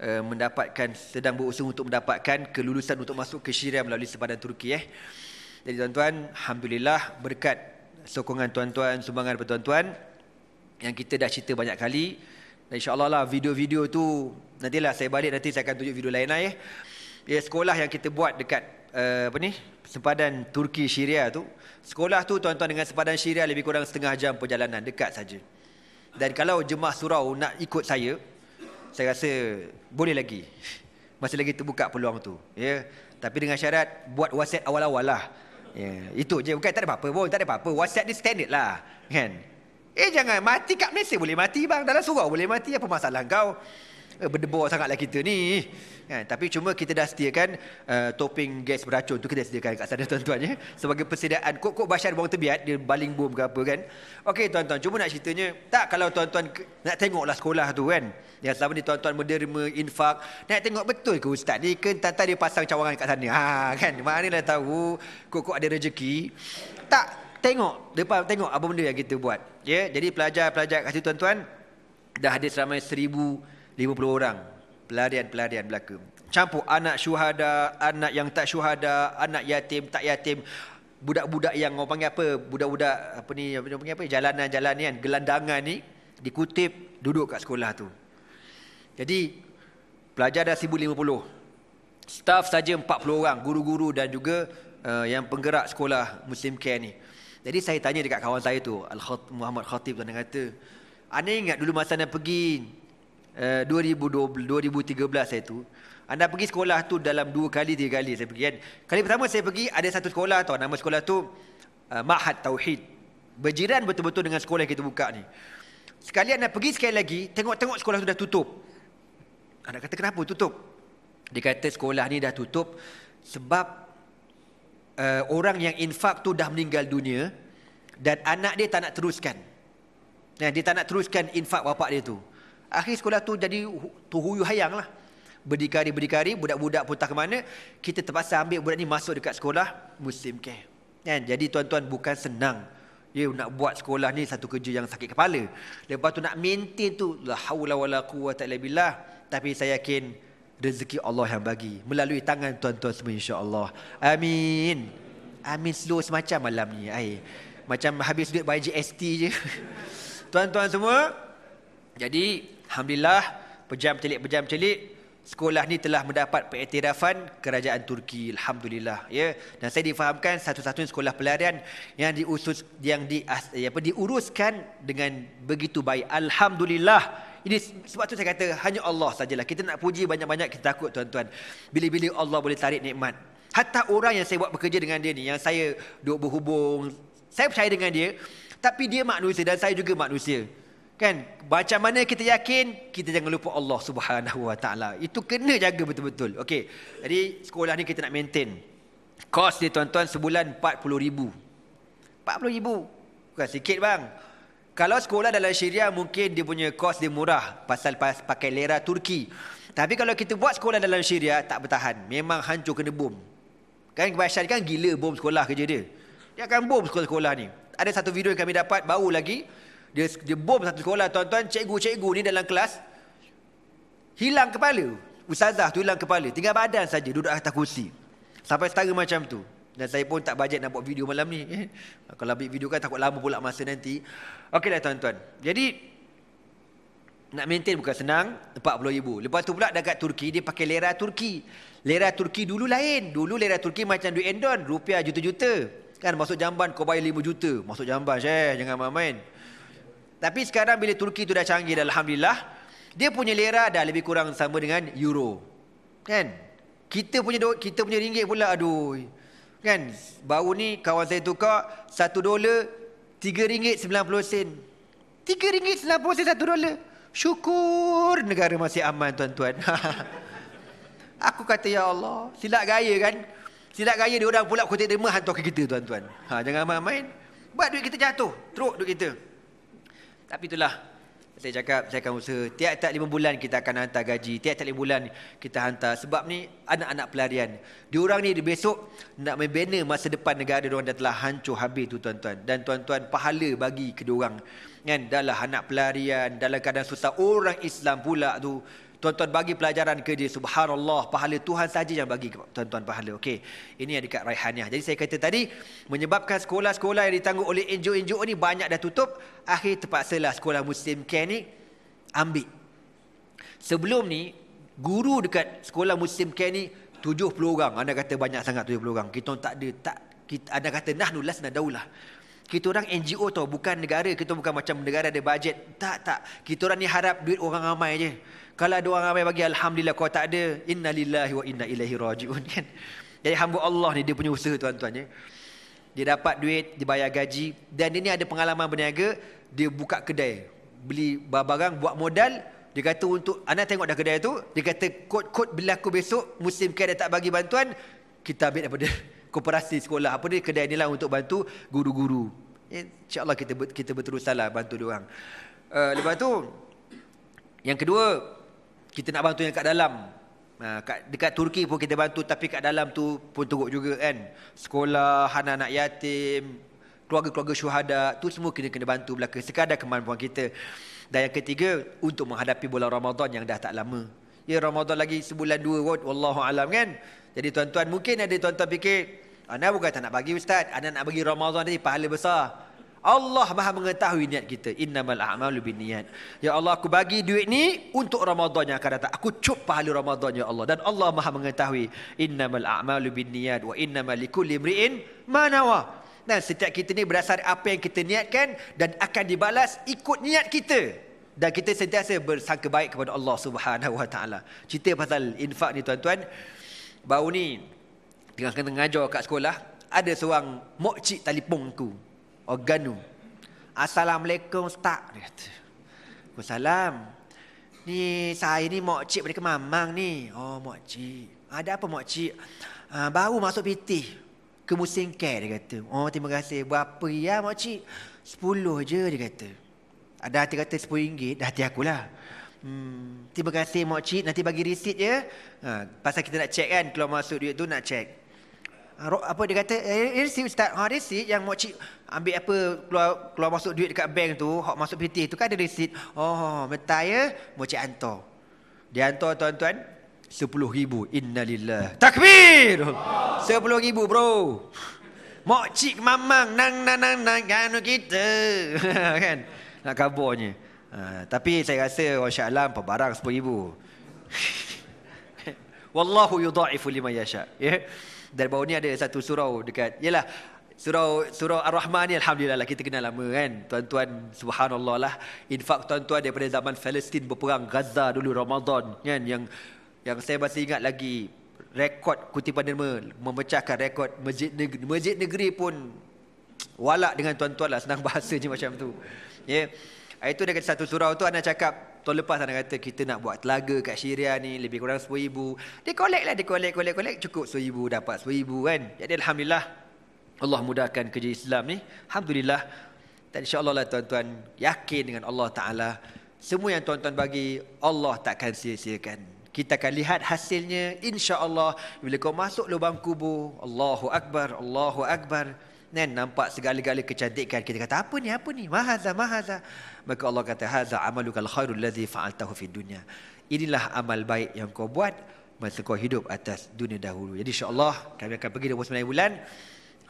Speaker 1: uh, mendapatkan sedang berusaha untuk mendapatkan kelulusan untuk masuk ke Syria melalui sebadan Turki eh. Jadi tuan-tuan, alhamdulillah berkat sokongan tuan-tuan, sumbangan daripada tuan-tuan yang kita dah cerita banyak kali dan insya lah video-video tu nantilah saya balik nanti saya akan tunjuk video lain lah eh. Ya sekolah yang kita buat dekat Eh, apa ni sempadan Turki Syria tu sekolah tu tuan-tuan dengan sempadan Syria lebih kurang setengah jam perjalanan dekat saja dan kalau jemaah surau nak ikut saya saya rasa boleh lagi masih lagi terbuka peluang tu ya yeah. tapi dengan syarat buat WhatsApp awal-awal lah ya yeah. itu je bukan tak ada apa-apa pun tak ada apa-apa WhatsApp ni standard lah kan eh jangan mati kat Malaysia boleh mati bang dalam surau boleh mati apa masalah kau Eh, berdebor sangatlah kita ni. Kan? Tapi cuma kita dah sediakan uh, topping gas beracun tu kita sediakan kat sana tuan-tuan. Ya? Sebagai persediaan kok-kok basyar buang tebiat, dia baling bom ke apa kan. Okey tuan-tuan, cuma nak ceritanya, tak kalau tuan-tuan nak tengoklah sekolah tu kan. Yang selama ni tuan-tuan menderma infak, nak tengok betul ke ustaz ni ke kan tata dia pasang cawangan kat sana. Ha, kan? Mana Manalah tahu kok-kok ada rezeki. Tak, tengok depan tengok apa benda yang kita buat ya jadi pelajar-pelajar kat situ tuan-tuan dah ada seramai seribu 50 orang pelarian-pelarian berlaku campur anak syuhada anak yang tak syuhada anak yatim tak yatim budak-budak yang orang panggil apa budak-budak apa ni apa panggil apa jalanan-jalanan kan? gelandangan ni dikutip duduk kat sekolah tu jadi pelajar dah 1050 staff saja 40 orang guru-guru dan juga uh, yang penggerak sekolah Muslim Care ni jadi saya tanya dekat kawan saya tu Al Muhammad Khatib tu kata Anda ingat dulu masa anda pergi uh, 2012, 2013 saya tu anda pergi sekolah tu dalam dua kali tiga kali saya pergi kan kali pertama saya pergi ada satu sekolah tau nama sekolah tu uh, eh, Mahat Tauhid berjiran betul-betul dengan sekolah yang kita buka ni sekali anda pergi sekali lagi tengok-tengok sekolah tu dah tutup anda kata kenapa tutup dia kata sekolah ni dah tutup sebab uh, orang yang infak tu dah meninggal dunia dan anak dia tak nak teruskan. Nah, dia tak nak teruskan infak bapak dia tu. Akhir sekolah tu jadi tuhuyu hayang lah. Berdikari-berdikari, budak-budak putar ke mana. Kita terpaksa ambil budak ni masuk dekat sekolah Muslim Care. Kan? Jadi tuan-tuan bukan senang. Ya, nak buat sekolah ni satu kerja yang sakit kepala. Lepas tu nak maintain tu. La hawla wa la quwata illa billah. Tapi saya yakin rezeki Allah yang bagi. Melalui tangan tuan-tuan semua insyaAllah. Amin. Amin slow semacam malam ni. Ay. Macam habis duit bayar GST je. Tuan-tuan semua. Jadi Alhamdulillah, pejam celik pejam celik sekolah ni telah mendapat pengiktirafan kerajaan Turki. Alhamdulillah, ya. Dan saya difahamkan satu satu sekolah pelarian yang diusus yang di eh, apa diuruskan dengan begitu baik. Alhamdulillah. Ini sebab tu saya kata hanya Allah sajalah. Kita nak puji banyak-banyak kita takut tuan-tuan. Bila-bila Allah boleh tarik nikmat. Hatta orang yang saya buat bekerja dengan dia ni, yang saya duk berhubung, saya percaya dengan dia, tapi dia manusia dan saya juga manusia. Kan? baca mana kita yakin? Kita jangan lupa Allah Subhanahu Wa Taala. Itu kena jaga betul-betul. Okey. Jadi sekolah ni kita nak maintain. Kos dia tuan-tuan sebulan 40 ribu. 40 ribu. Bukan sikit bang. Kalau sekolah dalam Syria mungkin dia punya kos dia murah. Pasal pas, pakai lira Turki. Tapi kalau kita buat sekolah dalam Syria tak bertahan. Memang hancur kena bom. Kan kebiasaan kan gila bom sekolah kerja dia. Dia akan bom sekolah-sekolah ni. Ada satu video yang kami dapat baru lagi dia, dia bom satu sekolah tuan-tuan cikgu-cikgu ni dalam kelas hilang kepala ustazah tu hilang kepala tinggal badan saja duduk atas kursi sampai setara macam tu dan saya pun tak bajet nak buat video malam ni eh, kalau buat video kan takut lama pula masa nanti okeylah tuan-tuan jadi nak maintain bukan senang 40 ribu lepas tu pula dekat Turki dia pakai lira Turki lira Turki dulu lain dulu lira Turki macam duit endon rupiah juta-juta kan masuk jamban kau bayar 5 juta masuk jamban syekh jangan main-main tapi sekarang bila Turki tu dah canggih dah Alhamdulillah. Dia punya lira dah lebih kurang sama dengan euro. Kan? Kita punya do- kita punya ringgit pula aduh. Kan? Baru ni kawan saya tukar satu dolar tiga ringgit sembilan puluh sen. Tiga ringgit sembilan puluh sen satu dolar. Syukur negara masih aman tuan-tuan. Aku kata ya Allah, silap gaya kan? Silap gaya dia orang pula kutip terima hantar ke kita tuan-tuan. Ha, jangan main-main. Buat duit kita jatuh. Teruk duit kita. Tapi itulah saya cakap saya akan usaha tiap-tiap lima bulan kita akan hantar gaji tiap-tiap lima bulan kita hantar sebab ni anak-anak pelarian diorang ni besok nak membina masa depan negara diorang dah telah hancur habis tu tuan-tuan dan tuan-tuan pahala bagi kedua orang kan dalam anak pelarian dalam keadaan susah orang Islam pula tu Tuan-tuan bagi pelajaran kerja Subhanallah. Pahala Tuhan saja yang bagi tuan-tuan pahala. Okey. Ini yang dekat Raihaniah. Jadi saya kata tadi. Menyebabkan sekolah-sekolah yang ditanggung oleh NGO-NGO ni. Banyak dah tutup. Akhir terpaksalah sekolah Muslim Care ni. Ambil. Sebelum ni. Guru dekat sekolah Muslim Care ni. 70 orang. Anda kata banyak sangat 70 orang. Kita tak ada. Tak, kita, anda kata nahnu lasna daulah. Kita orang NGO tau. Bukan negara. Kita bukan macam negara ada bajet. Tak, tak. Kita orang ni harap duit orang ramai aje. Kalau ada orang ramai bagi alhamdulillah kau tak ada, innalillahi wa inna ilahi rajiun kan. Jadi hamba Allah ni dia punya usaha tuan-tuan ya. Dia dapat duit, dia bayar gaji dan dia ni ada pengalaman berniaga, dia buka kedai, beli barang buat modal, dia kata untuk anda tengok dah kedai tu, dia kata kod-kod berlaku besok musim kedai tak bagi bantuan, kita ambil daripada koperasi sekolah apa ni kedai ni lah untuk bantu guru-guru. Ya, InsyaAllah kita kita berterusan lah bantu dia Uh, lepas tu yang kedua kita nak bantu yang kat dalam ha, dekat Turki pun kita bantu tapi kat dalam tu pun teruk juga kan sekolah anak-anak yatim keluarga-keluarga syuhada tu semua kena kena bantu belaka sekadar kemampuan kita dan yang ketiga untuk menghadapi bulan Ramadan yang dah tak lama ya Ramadan lagi sebulan dua kot wallahu alam kan jadi tuan-tuan mungkin ada tuan-tuan fikir anak bukan tak nak bagi ustaz anda nak bagi Ramadan ni pahala besar Allah Maha mengetahui niat kita. Innamal a'malu niat. Ya Allah, aku bagi duit ni untuk Ramadan yang akan datang. Aku cup pahala Ramadan ya Allah. Dan Allah Maha mengetahui innamal a'malu niat. wa innamal likulli limriin ma nawa. Dan setiap kita ni berdasar apa yang kita niatkan dan akan dibalas ikut niat kita. Dan kita sentiasa bersangka baik kepada Allah Subhanahu Wa Taala. Cerita pasal infak ni tuan-tuan. Baru ni tengah tengah ngajar kat sekolah, ada seorang mokcik telefon aku organu. Assalamualaikum Ustaz. Dia kata. Waalaikumsalam. Ni saya ni mak cik mereka mamang ni. Oh mak cik. Ada apa mak cik? Ha, baru masuk piti, ke musim care dia kata. Oh terima kasih. Berapa ya mak cik? 10 je dia kata. Ada hati kata rm ringgit. dah hati aku lah. Hmm, terima kasih mak cik nanti bagi receipt ya. Ha, pasal kita nak check kan kalau masuk duit tu nak check. Ah, apa dia kata eh, receipt ustaz ha receipt yang mak cik ambil apa keluar keluar masuk duit dekat bank tu hok masuk PT tu kan ada receipt oh betul ya mak cik hantar dia hantar tuan-tuan 10000 innalillah takbir 10000 bro mak cik mamang nang nang nang nang kan kita kan nak kabarnya uh, tapi saya rasa masya-Allah pembarang 10000 wallahu yudhaifu liman yasha ya yeah? dari bawah ni ada satu surau dekat yalah surau surau ar-rahman ni alhamdulillah lah kita kenal lama kan tuan-tuan subhanallah lah infak tuan-tuan daripada zaman Palestin berperang Gaza dulu Ramadan kan yang yang saya masih ingat lagi rekod kutipan derma memecahkan rekod masjid negeri, masjid negeri pun walak dengan tuan-tuan lah senang bahasa je macam tu ya yeah. itu dekat satu surau tu anda cakap Tahun lepas anda kata kita nak buat telaga kat Syria ni lebih kurang RM10,000. Dia collect lah, dia collect, collect, collect. Cukup RM10,000, dapat RM10,000 kan. Jadi Alhamdulillah, Allah mudahkan kerja Islam ni. Alhamdulillah. Dan insyaAllah lah tuan-tuan yakin dengan Allah Ta'ala. Semua yang tuan-tuan bagi, Allah takkan sia-siakan. Kita akan lihat hasilnya insyaAllah. Bila kau masuk lubang kubur, Allahu Akbar, Allahu Akbar. Dan nampak segala-gala kecantikan kita kata apa ni apa ni mahaza mahaza maka Allah kata hadza amalukal khairul ladzi fa'altahu fid dunya inilah amal baik yang kau buat masa kau hidup atas dunia dahulu jadi insyaallah kami akan pergi dalam sembilan bulan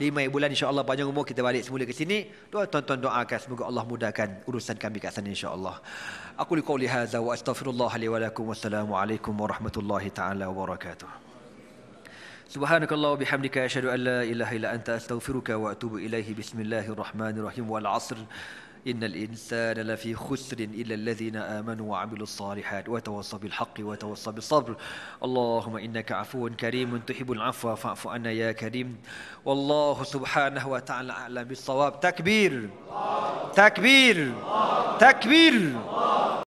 Speaker 1: lima bulan insyaallah panjang umur kita balik semula ke sini doa tonton tuan doakan semoga Allah mudahkan urusan kami kat sana insyaallah aku li qouli hadza wa astaghfirullah li wa lakum wassalamu alaikum warahmatullahi taala wabarakatuh سبحانك الله وبحمدك أشهد أن لا إله إلا أنت أستغفرك وأتوب إليه بسم الله الرحمن الرحيم والعصر إن الإنسان لفي خسر إلا الذين آمنوا وعملوا الصالحات وتوصوا بالحق وتوصوا بالصبر اللهم إنك عفو كريم تحب العفو فاعف عنا يا كريم والله سبحانه وتعالى أعلم بالصواب تكبير تكبير تكبير